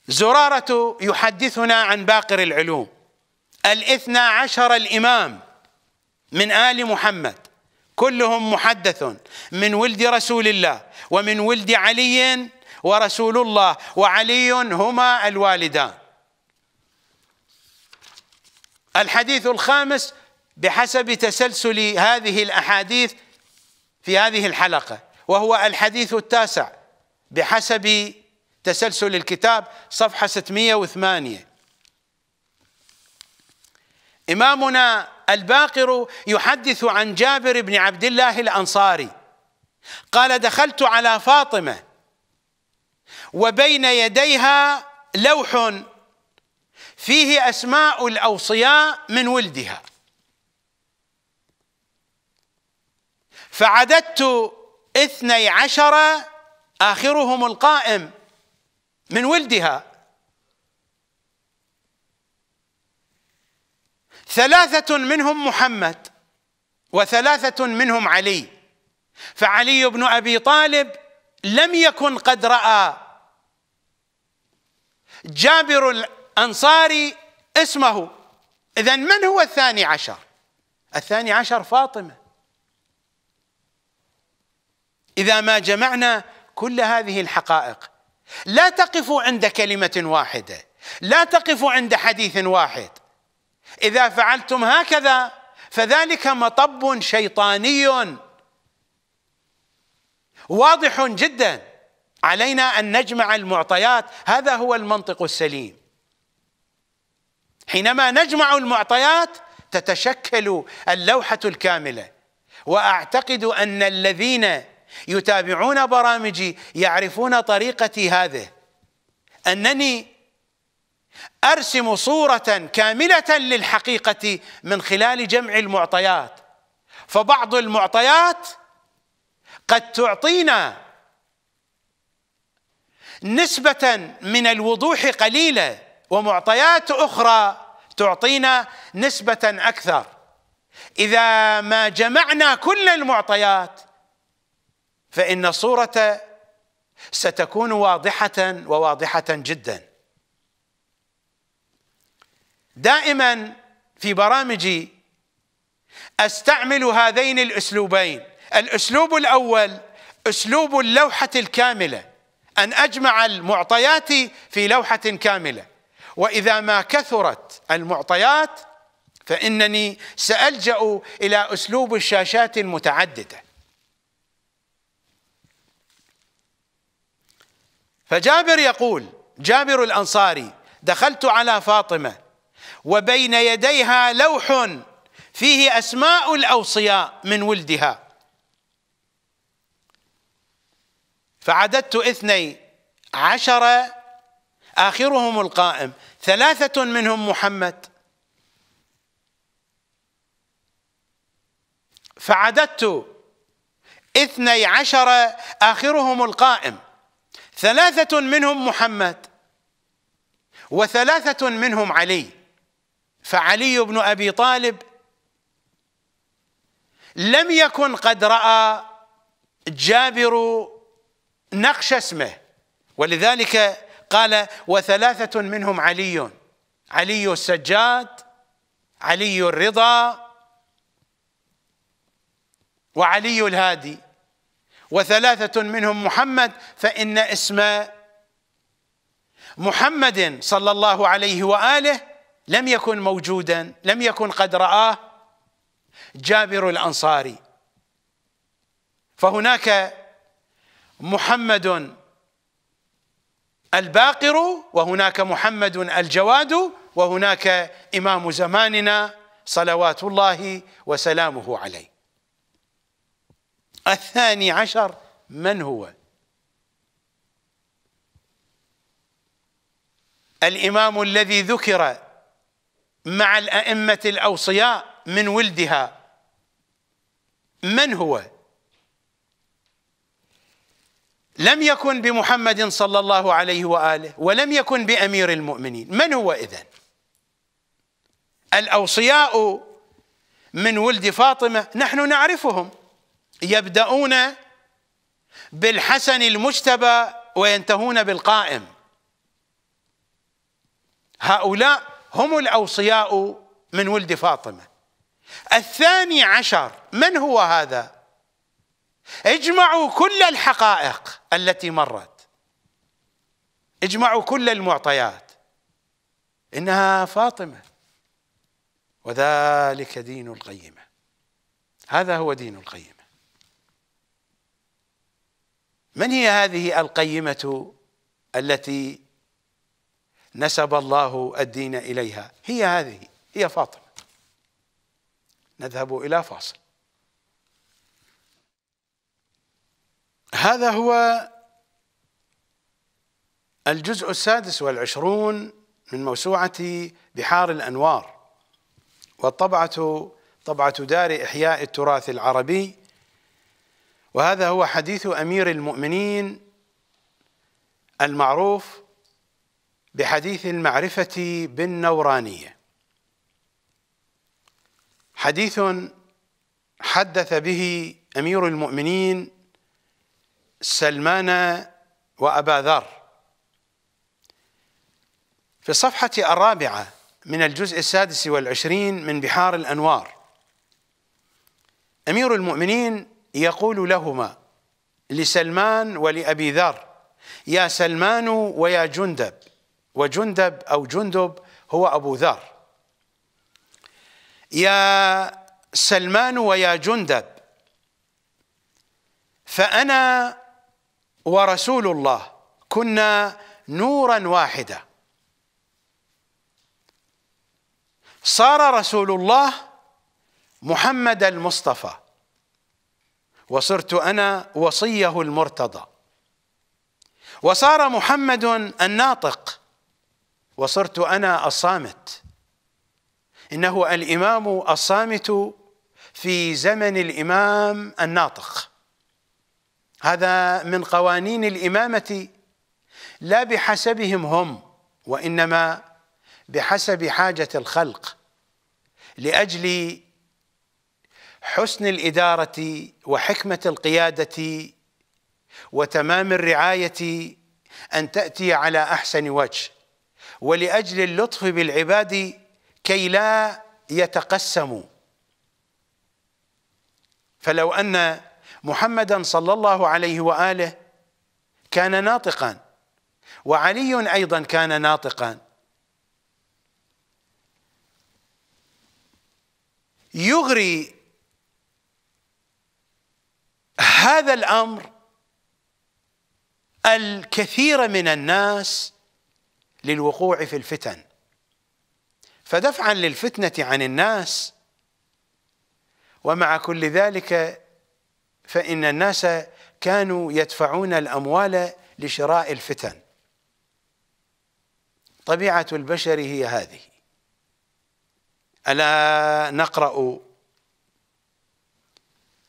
S1: زرارة يحدثنا عن باقر العلوم الاثنى عشر الإمام من آل محمد كلهم محدث من ولد رسول الله ومن ولد علي ورسول الله وعلي هما الوالدان الحديث الخامس بحسب تسلسل هذه الأحاديث في هذه الحلقة وهو الحديث التاسع بحسب تسلسل الكتاب صفحة 608 إمامنا الباقر يحدث عن جابر بن عبد الله الأنصاري قال دخلت على فاطمة وبين يديها لوح فيه أسماء الأوصياء من ولدها فعددت اثني عشر آخرهم القائم من ولدها ثلاثة منهم محمد وثلاثة منهم علي فعلي بن أبي طالب لم يكن قد رأى جابر الأنصاري اسمه إذا من هو الثاني عشر الثاني عشر فاطمة إذا ما جمعنا كل هذه الحقائق لا تقف عند كلمة واحدة لا تقف عند حديث واحد اذا فعلتم هكذا فذلك مطب شيطاني واضح جدا علينا ان نجمع المعطيات هذا هو المنطق السليم حينما نجمع المعطيات تتشكل اللوحه الكامله واعتقد ان الذين يتابعون برامجي يعرفون طريقتي هذه انني ارسم صوره كامله للحقيقه من خلال جمع المعطيات فبعض المعطيات قد تعطينا نسبه من الوضوح قليله ومعطيات اخرى تعطينا نسبه اكثر اذا ما جمعنا كل المعطيات فان الصوره ستكون واضحه وواضحه جدا دائما في برامجي استعمل هذين الاسلوبين الاسلوب الاول اسلوب اللوحه الكامله ان اجمع المعطيات في لوحه كامله واذا ما كثرت المعطيات فانني سالجا الى اسلوب الشاشات المتعدده فجابر يقول جابر الانصاري دخلت على فاطمه وبين يديها لوح فيه اسماء الاوصياء من ولدها فعددت اثني عشر اخرهم القائم ثلاثه منهم محمد فعددت اثني عشر آخرهم القائم ثلاثة منهم محمد وثلاثة منهم علي فعلي بن ابي طالب لم يكن قد راى جابر نقش اسمه ولذلك قال وثلاثه منهم علي علي السجاد علي الرضا وعلي الهادي وثلاثه منهم محمد فان اسم محمد صلى الله عليه واله لم يكن موجودا لم يكن قد رآه جابر الأنصاري فهناك محمد الباقر وهناك محمد الجواد وهناك إمام زماننا صلوات الله وسلامه عليه الثاني عشر من هو الإمام الذي ذكر مع الأئمة الأوصياء من ولدها من هو؟ لم يكن بمحمد صلى الله عليه وآله ولم يكن بأمير المؤمنين من هو إذن؟ الأوصياء من ولد فاطمة نحن نعرفهم يبدأون بالحسن المجتبى وينتهون بالقائم هؤلاء هم الأوصياء من ولد فاطمة الثاني عشر من هو هذا اجمعوا كل الحقائق التي مرت اجمعوا كل المعطيات إنها فاطمة وذلك دين القيمة هذا هو دين القيمة من هي هذه القيمة التي نسب الله الدين اليها هي هذه هي فاطمه نذهب الى فاصل هذا هو الجزء السادس والعشرون من موسوعه بحار الانوار والطبعه طبعه دار احياء التراث العربي وهذا هو حديث امير المؤمنين المعروف بحديث المعرفة بالنورانية حديث حدث به أمير المؤمنين سلمان وأبا ذر في الصفحة الرابعة من الجزء السادس والعشرين من بحار الأنوار أمير المؤمنين يقول لهما لسلمان ولأبي ذر يا سلمان ويا جندب وجندب أو جندب هو أبو ذر يا سلمان ويا جندب فأنا ورسول الله كنا نورا واحدا صار رسول الله محمد المصطفى وصرت أنا وصيه المرتضى وصار محمد الناطق وصرت انا الصامت انه الامام الصامت في زمن الامام الناطق هذا من قوانين الامامه لا بحسبهم هم وانما بحسب حاجه الخلق لاجل حسن الاداره وحكمه القياده وتمام الرعايه ان تاتي على احسن وجه ولأجل اللطف بالعباد كي لا يتقسموا فلو أن محمدا صلى الله عليه وآله كان ناطقا وعلي أيضا كان ناطقا يغري هذا الأمر الكثير من الناس للوقوع في الفتن فدفعا للفتنة عن الناس ومع كل ذلك فإن الناس كانوا يدفعون الأموال لشراء الفتن طبيعة البشر هي هذه ألا نقرأ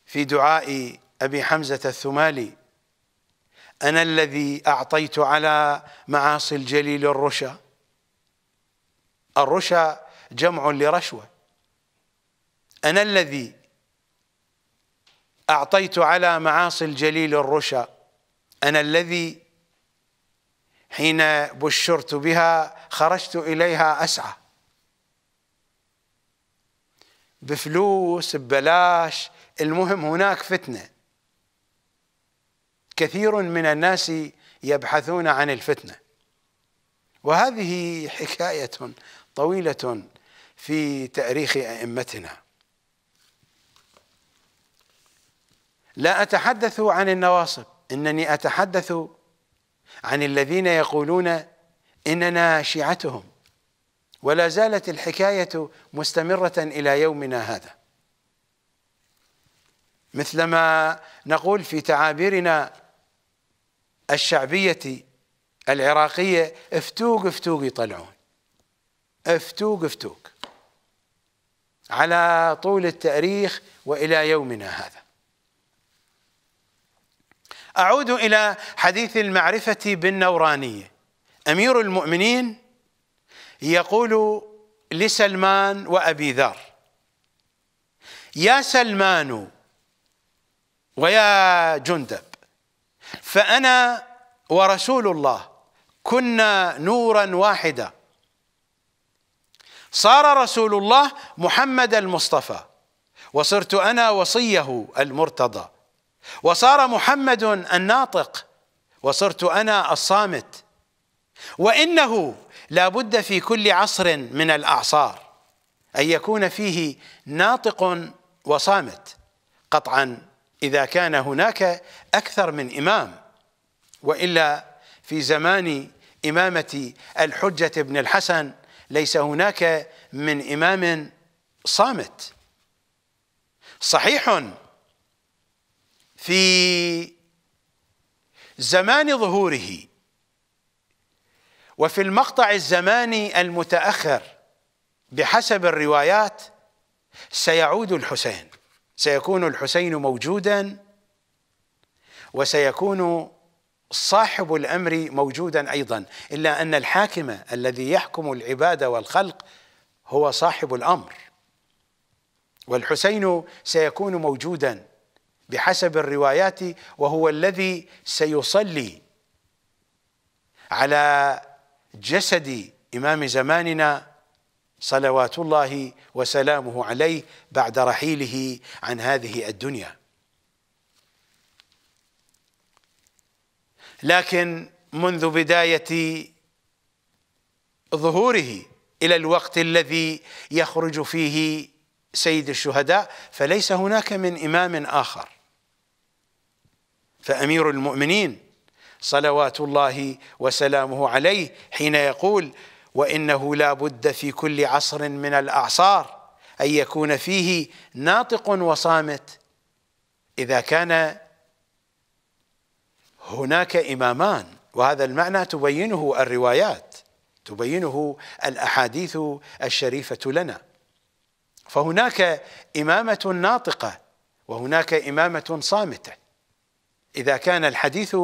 S1: في دعاء أبي حمزة الثمالي أنا الذي أعطيت على معاصي الجليل الرشا الرشا جمع لرشوة أنا الذي أعطيت على معاصي الجليل الرشا أنا الذي حين بشرت بها خرجت إليها أسعى بفلوس ببلاش المهم هناك فتنه كثير من الناس يبحثون عن الفتنه وهذه حكايه طويله في تاريخ ائمتنا لا اتحدث عن النواصب انني اتحدث عن الذين يقولون اننا شيعتهم ولا زالت الحكايه مستمره الى يومنا هذا مثلما نقول في تعابيرنا الشعبية العراقية افتوق افتوق يطلعون افتوق افتوق على طول التاريخ والى يومنا هذا. اعود الى حديث المعرفه بالنورانيه. امير المؤمنين يقول لسلمان وابي ذر: يا سلمان ويا جندب فأنا ورسول الله كنا نورا واحدا صار رسول الله محمد المصطفى وصرت أنا وصيه المرتضى وصار محمد الناطق وصرت أنا الصامت وإنه لا بد في كل عصر من الأعصار أن يكون فيه ناطق وصامت قطعا إذا كان هناك أكثر من إمام وإلا في زمان إمامة الحجة بن الحسن ليس هناك من إمام صامت صحيح في زمان ظهوره وفي المقطع الزماني المتأخر بحسب الروايات سيعود الحسين سيكون الحسين موجودا وسيكون صاحب الامر موجودا ايضا الا ان الحاكم الذي يحكم العباد والخلق هو صاحب الامر والحسين سيكون موجودا بحسب الروايات وهو الذي سيصلي على جسد امام زماننا صلوات الله وسلامه عليه بعد رحيله عن هذه الدنيا لكن منذ بداية ظهوره إلى الوقت الذي يخرج فيه سيد الشهداء فليس هناك من إمام آخر فأمير المؤمنين صلوات الله وسلامه عليه حين يقول وإنه لا بد في كل عصر من الأعصار أن يكون فيه ناطق وصامت إذا كان هناك إمامان وهذا المعنى تبينه الروايات تبينه الأحاديث الشريفة لنا فهناك إمامة ناطقة وهناك إمامة صامتة إذا كان الحديث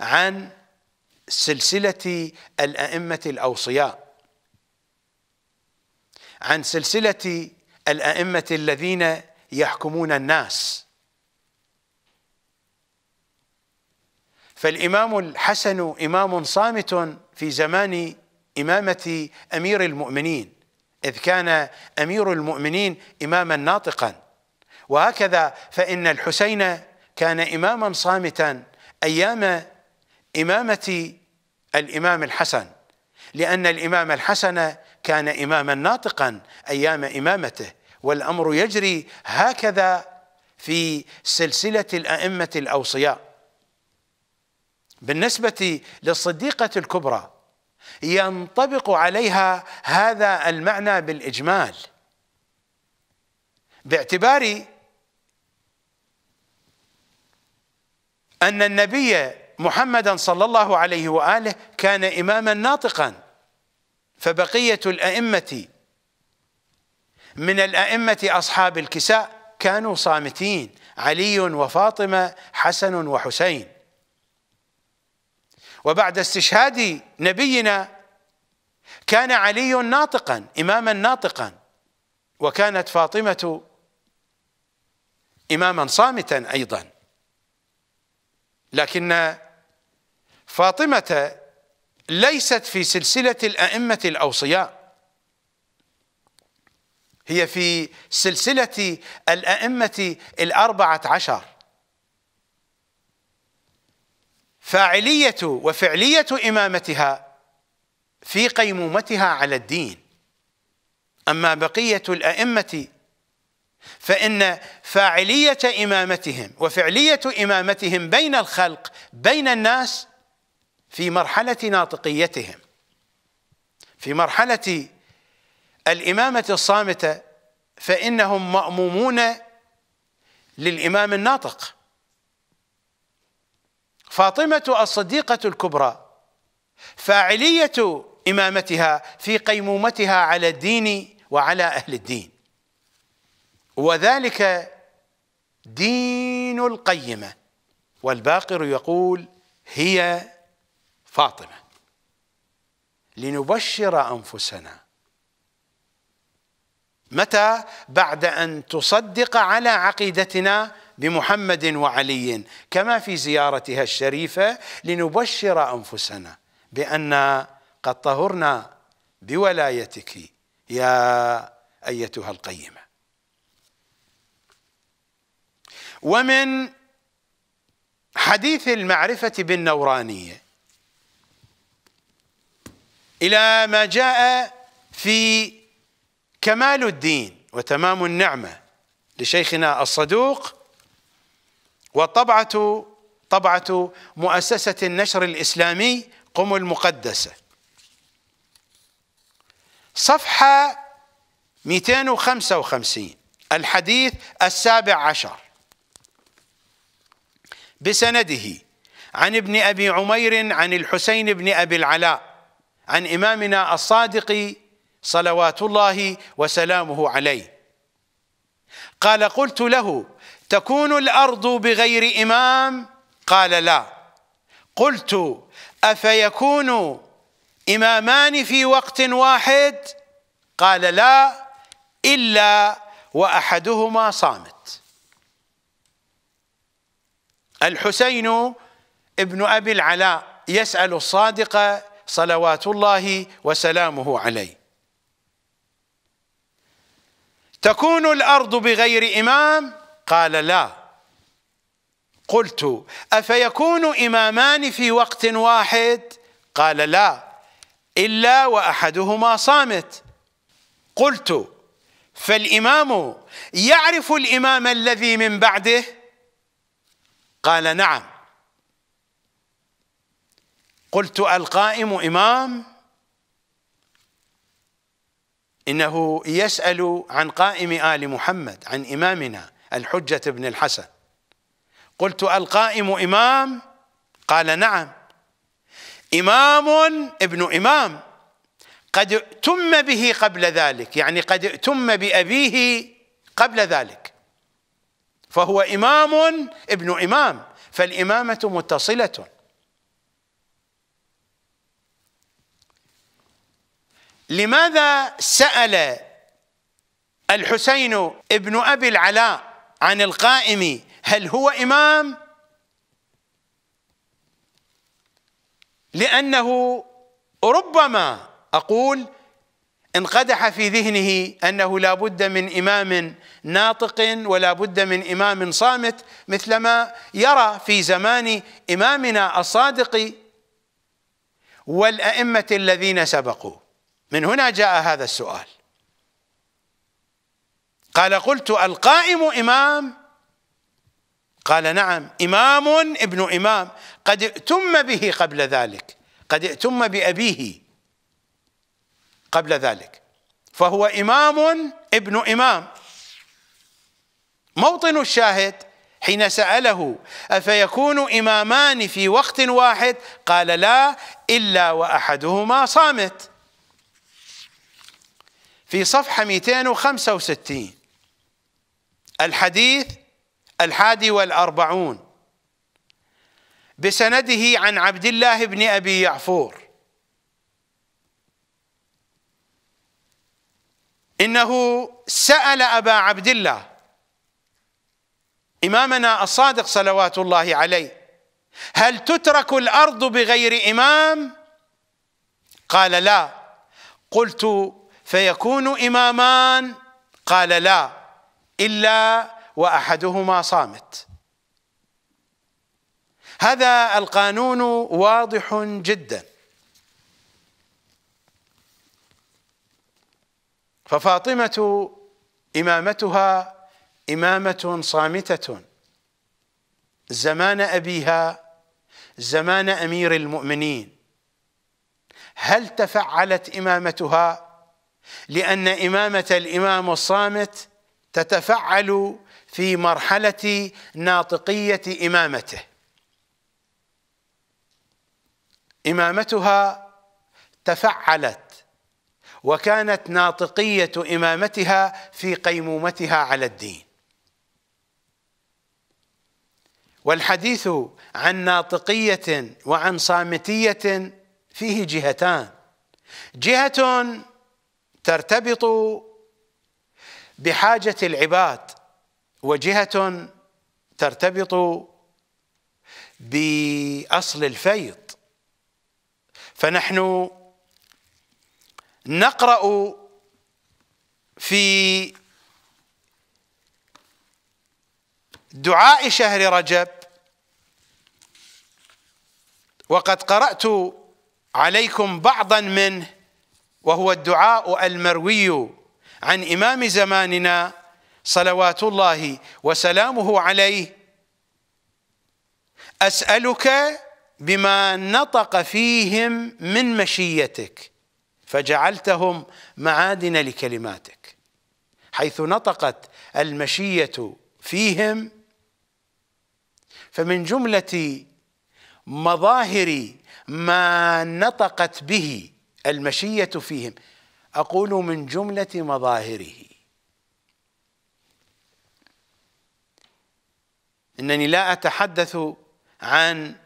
S1: عن سلسلة الأئمة الأوصياء عن سلسلة الأئمة الذين يحكمون الناس فالامام الحسن امام صامت في زمان امامه امير المؤمنين اذ كان امير المؤمنين اماما ناطقا وهكذا فان الحسين كان اماما صامتا ايام امامه الامام الحسن لان الامام الحسن كان اماما ناطقا ايام امامته والامر يجري هكذا في سلسله الائمه الاوصياء بالنسبة للصديقة الكبرى ينطبق عليها هذا المعنى بالإجمال باعتبار أن النبي محمدا صلى الله عليه وآله كان إماما ناطقا فبقية الأئمة من الأئمة أصحاب الكساء كانوا صامتين علي وفاطمة حسن وحسين وبعد استشهاد نبينا كان علي ناطقا إماما ناطقا وكانت فاطمة إماما صامتا أيضا لكن فاطمة ليست في سلسلة الأئمة الأوصياء هي في سلسلة الأئمة الأربعة عشر فاعلية وفعلية إمامتها في قيمومتها على الدين أما بقية الأئمة فإن فاعلية إمامتهم وفعلية إمامتهم بين الخلق بين الناس في مرحلة ناطقيتهم في مرحلة الإمامة الصامتة فإنهم مأمومون للإمام الناطق فاطمة الصديقة الكبرى فاعلية إمامتها في قيمومتها على الدين وعلى أهل الدين وذلك دين القيمة والباقر يقول هي فاطمة لنبشر أنفسنا متى بعد أن تصدق على عقيدتنا بمحمد وعلي كما في زيارتها الشريفه لنبشر انفسنا بان قد طهرنا بولايتك يا ايتها القيمه ومن حديث المعرفه بالنورانيه الى ما جاء في كمال الدين وتمام النعمه لشيخنا الصدوق وطبعة طبعة مؤسسة النشر الإسلامي قم المقدسة صفحة 255 الحديث السابع عشر بسنده عن ابن أبي عمير عن الحسين بن أبي العلاء عن إمامنا الصادق صلوات الله وسلامه عليه قال قلت له تكون الارض بغير امام قال لا قلت افيكون امامان في وقت واحد قال لا الا واحدهما صامت الحسين ابن ابي العلاء يسال الصادق صلوات الله وسلامه عليه تكون الارض بغير امام قال لا قلت أفيكون إمامان في وقت واحد قال لا إلا وأحدهما صامت قلت فالإمام يعرف الإمام الذي من بعده قال نعم قلت القائم إمام إنه يسأل عن قائم آل محمد عن إمامنا الحجة بن الحسن قلت القائم إمام قال نعم إمام ابن إمام قد ائتم به قبل ذلك يعني قد ائتم بأبيه قبل ذلك فهو إمام ابن إمام فالإمامة متصلة لماذا سأل الحسين ابن أبي العلاء عن القائم هل هو إمام؟ لأنه ربما أقول انقدح في ذهنه أنه لا بد من إمام ناطق ولا بد من إمام صامت مثلما يرى في زمان إمامنا الصادق والأئمة الذين سبقوا من هنا جاء هذا السؤال قال قلت القائم إمام قال نعم إمام ابن إمام قد ائتم به قبل ذلك قد ائتم بأبيه قبل ذلك فهو إمام ابن إمام موطن الشاهد حين سأله أفيكون إمامان في وقت واحد قال لا إلا وأحدهما صامت في صفحة 265 الحديث الحادي والأربعون بسنده عن عبد الله بن أبي يعفور إنه سأل أبا عبد الله إمامنا الصادق صلوات الله عليه هل تترك الأرض بغير إمام قال لا قلت فيكون إمامان قال لا إلا وأحدهما صامت هذا القانون واضح جدا ففاطمة إمامتها إمامة صامتة زمان أبيها زمان أمير المؤمنين هل تفعلت إمامتها لأن إمامة الإمام الصامت تتفعل في مرحله ناطقيه امامته امامتها تفعلت وكانت ناطقيه امامتها في قيمومتها على الدين والحديث عن ناطقيه وعن صامتيه فيه جهتان جهه ترتبط بحاجه العباد وجهه ترتبط باصل الفيض فنحن نقرا في دعاء شهر رجب وقد قرات عليكم بعضا منه وهو الدعاء المروي عن إمام زماننا صلوات الله وسلامه عليه أسألك بما نطق فيهم من مشيتك فجعلتهم معادن لكلماتك حيث نطقت المشية فيهم فمن جملة مظاهر ما نطقت به المشية فيهم أقول من جملة مظاهره إنني لا أتحدث عن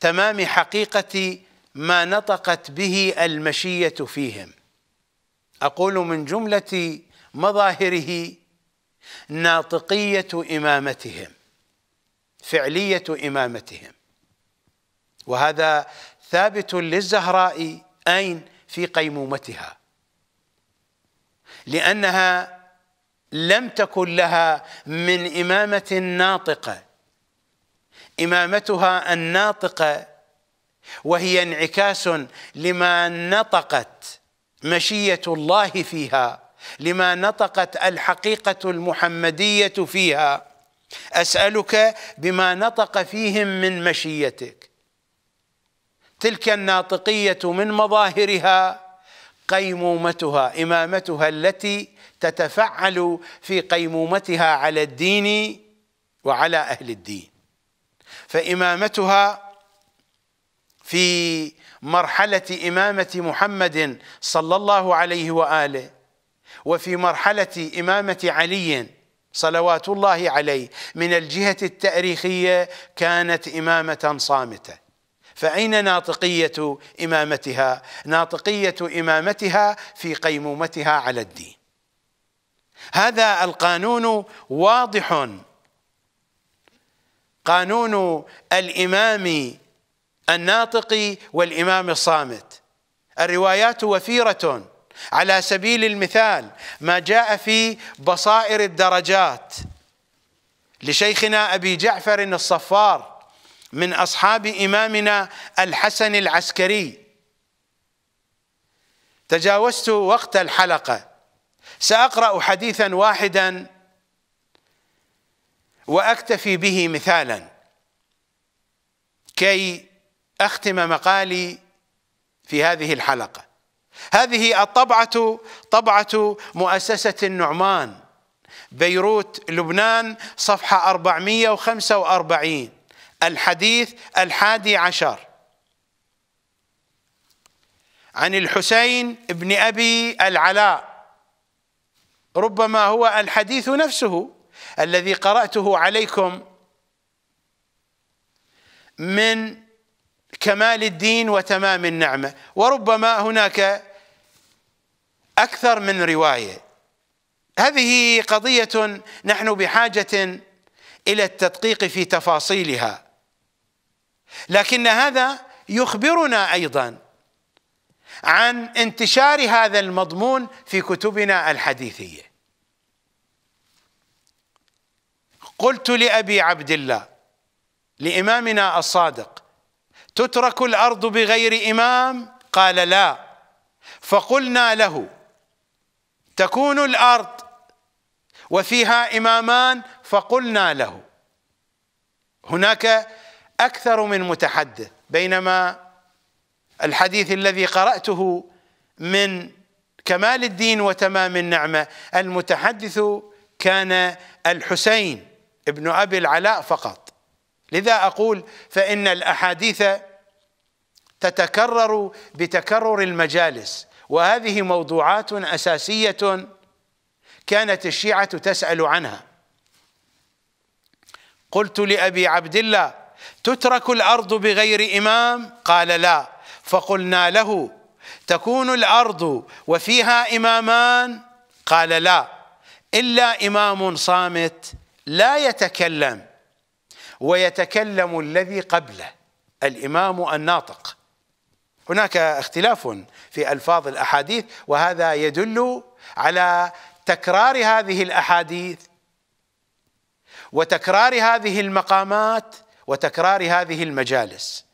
S1: تمام حقيقة ما نطقت به المشية فيهم أقول من جملة مظاهره ناطقية إمامتهم فعلية إمامتهم وهذا ثابت للزهراء أين في قيمومتها لأنها لم تكن لها من إمامة ناطقة إمامتها الناطقة وهي انعكاس لما نطقت مشية الله فيها لما نطقت الحقيقة المحمدية فيها أسألك بما نطق فيهم من مشيتك تلك الناطقية من مظاهرها قيمومتها إمامتها التي تتفعل في قيمومتها على الدين وعلى أهل الدين فإمامتها في مرحلة إمامة محمد صلى الله عليه وآله وفي مرحلة إمامة علي صلوات الله عليه من الجهة التاريخية كانت إمامة صامتة فأين ناطقية إمامتها ناطقية إمامتها في قيمومتها على الدين هذا القانون واضح قانون الإمام الناطق والإمام الصامت الروايات وفيرة على سبيل المثال ما جاء في بصائر الدرجات لشيخنا أبي جعفر الصفار من أصحاب إمامنا الحسن العسكري تجاوزت وقت الحلقة سأقرأ حديثا واحدا وأكتفي به مثالا كي أختم مقالي في هذه الحلقة هذه الطبعة طبعة مؤسسة النعمان بيروت لبنان صفحة 445 الحديث الحادي عشر عن الحسين بن ابي العلاء ربما هو الحديث نفسه الذي قراته عليكم من كمال الدين وتمام النعمه وربما هناك اكثر من روايه هذه قضيه نحن بحاجه الى التدقيق في تفاصيلها لكن هذا يخبرنا ايضا عن انتشار هذا المضمون في كتبنا الحديثيه قلت لابي عبد الله لامامنا الصادق تترك الارض بغير امام قال لا فقلنا له تكون الارض وفيها امامان فقلنا له هناك اكثر من متحدث بينما الحديث الذي قراته من كمال الدين وتمام النعمه المتحدث كان الحسين ابن ابي العلاء فقط لذا اقول فان الاحاديث تتكرر بتكرر المجالس وهذه موضوعات اساسيه كانت الشيعه تسال عنها قلت لابي عبد الله تترك الارض بغير امام قال لا فقلنا له تكون الارض وفيها امامان قال لا الا امام صامت لا يتكلم ويتكلم الذي قبله الامام الناطق هناك اختلاف في الفاظ الاحاديث وهذا يدل على تكرار هذه الاحاديث وتكرار هذه المقامات وتكرار هذه المجالس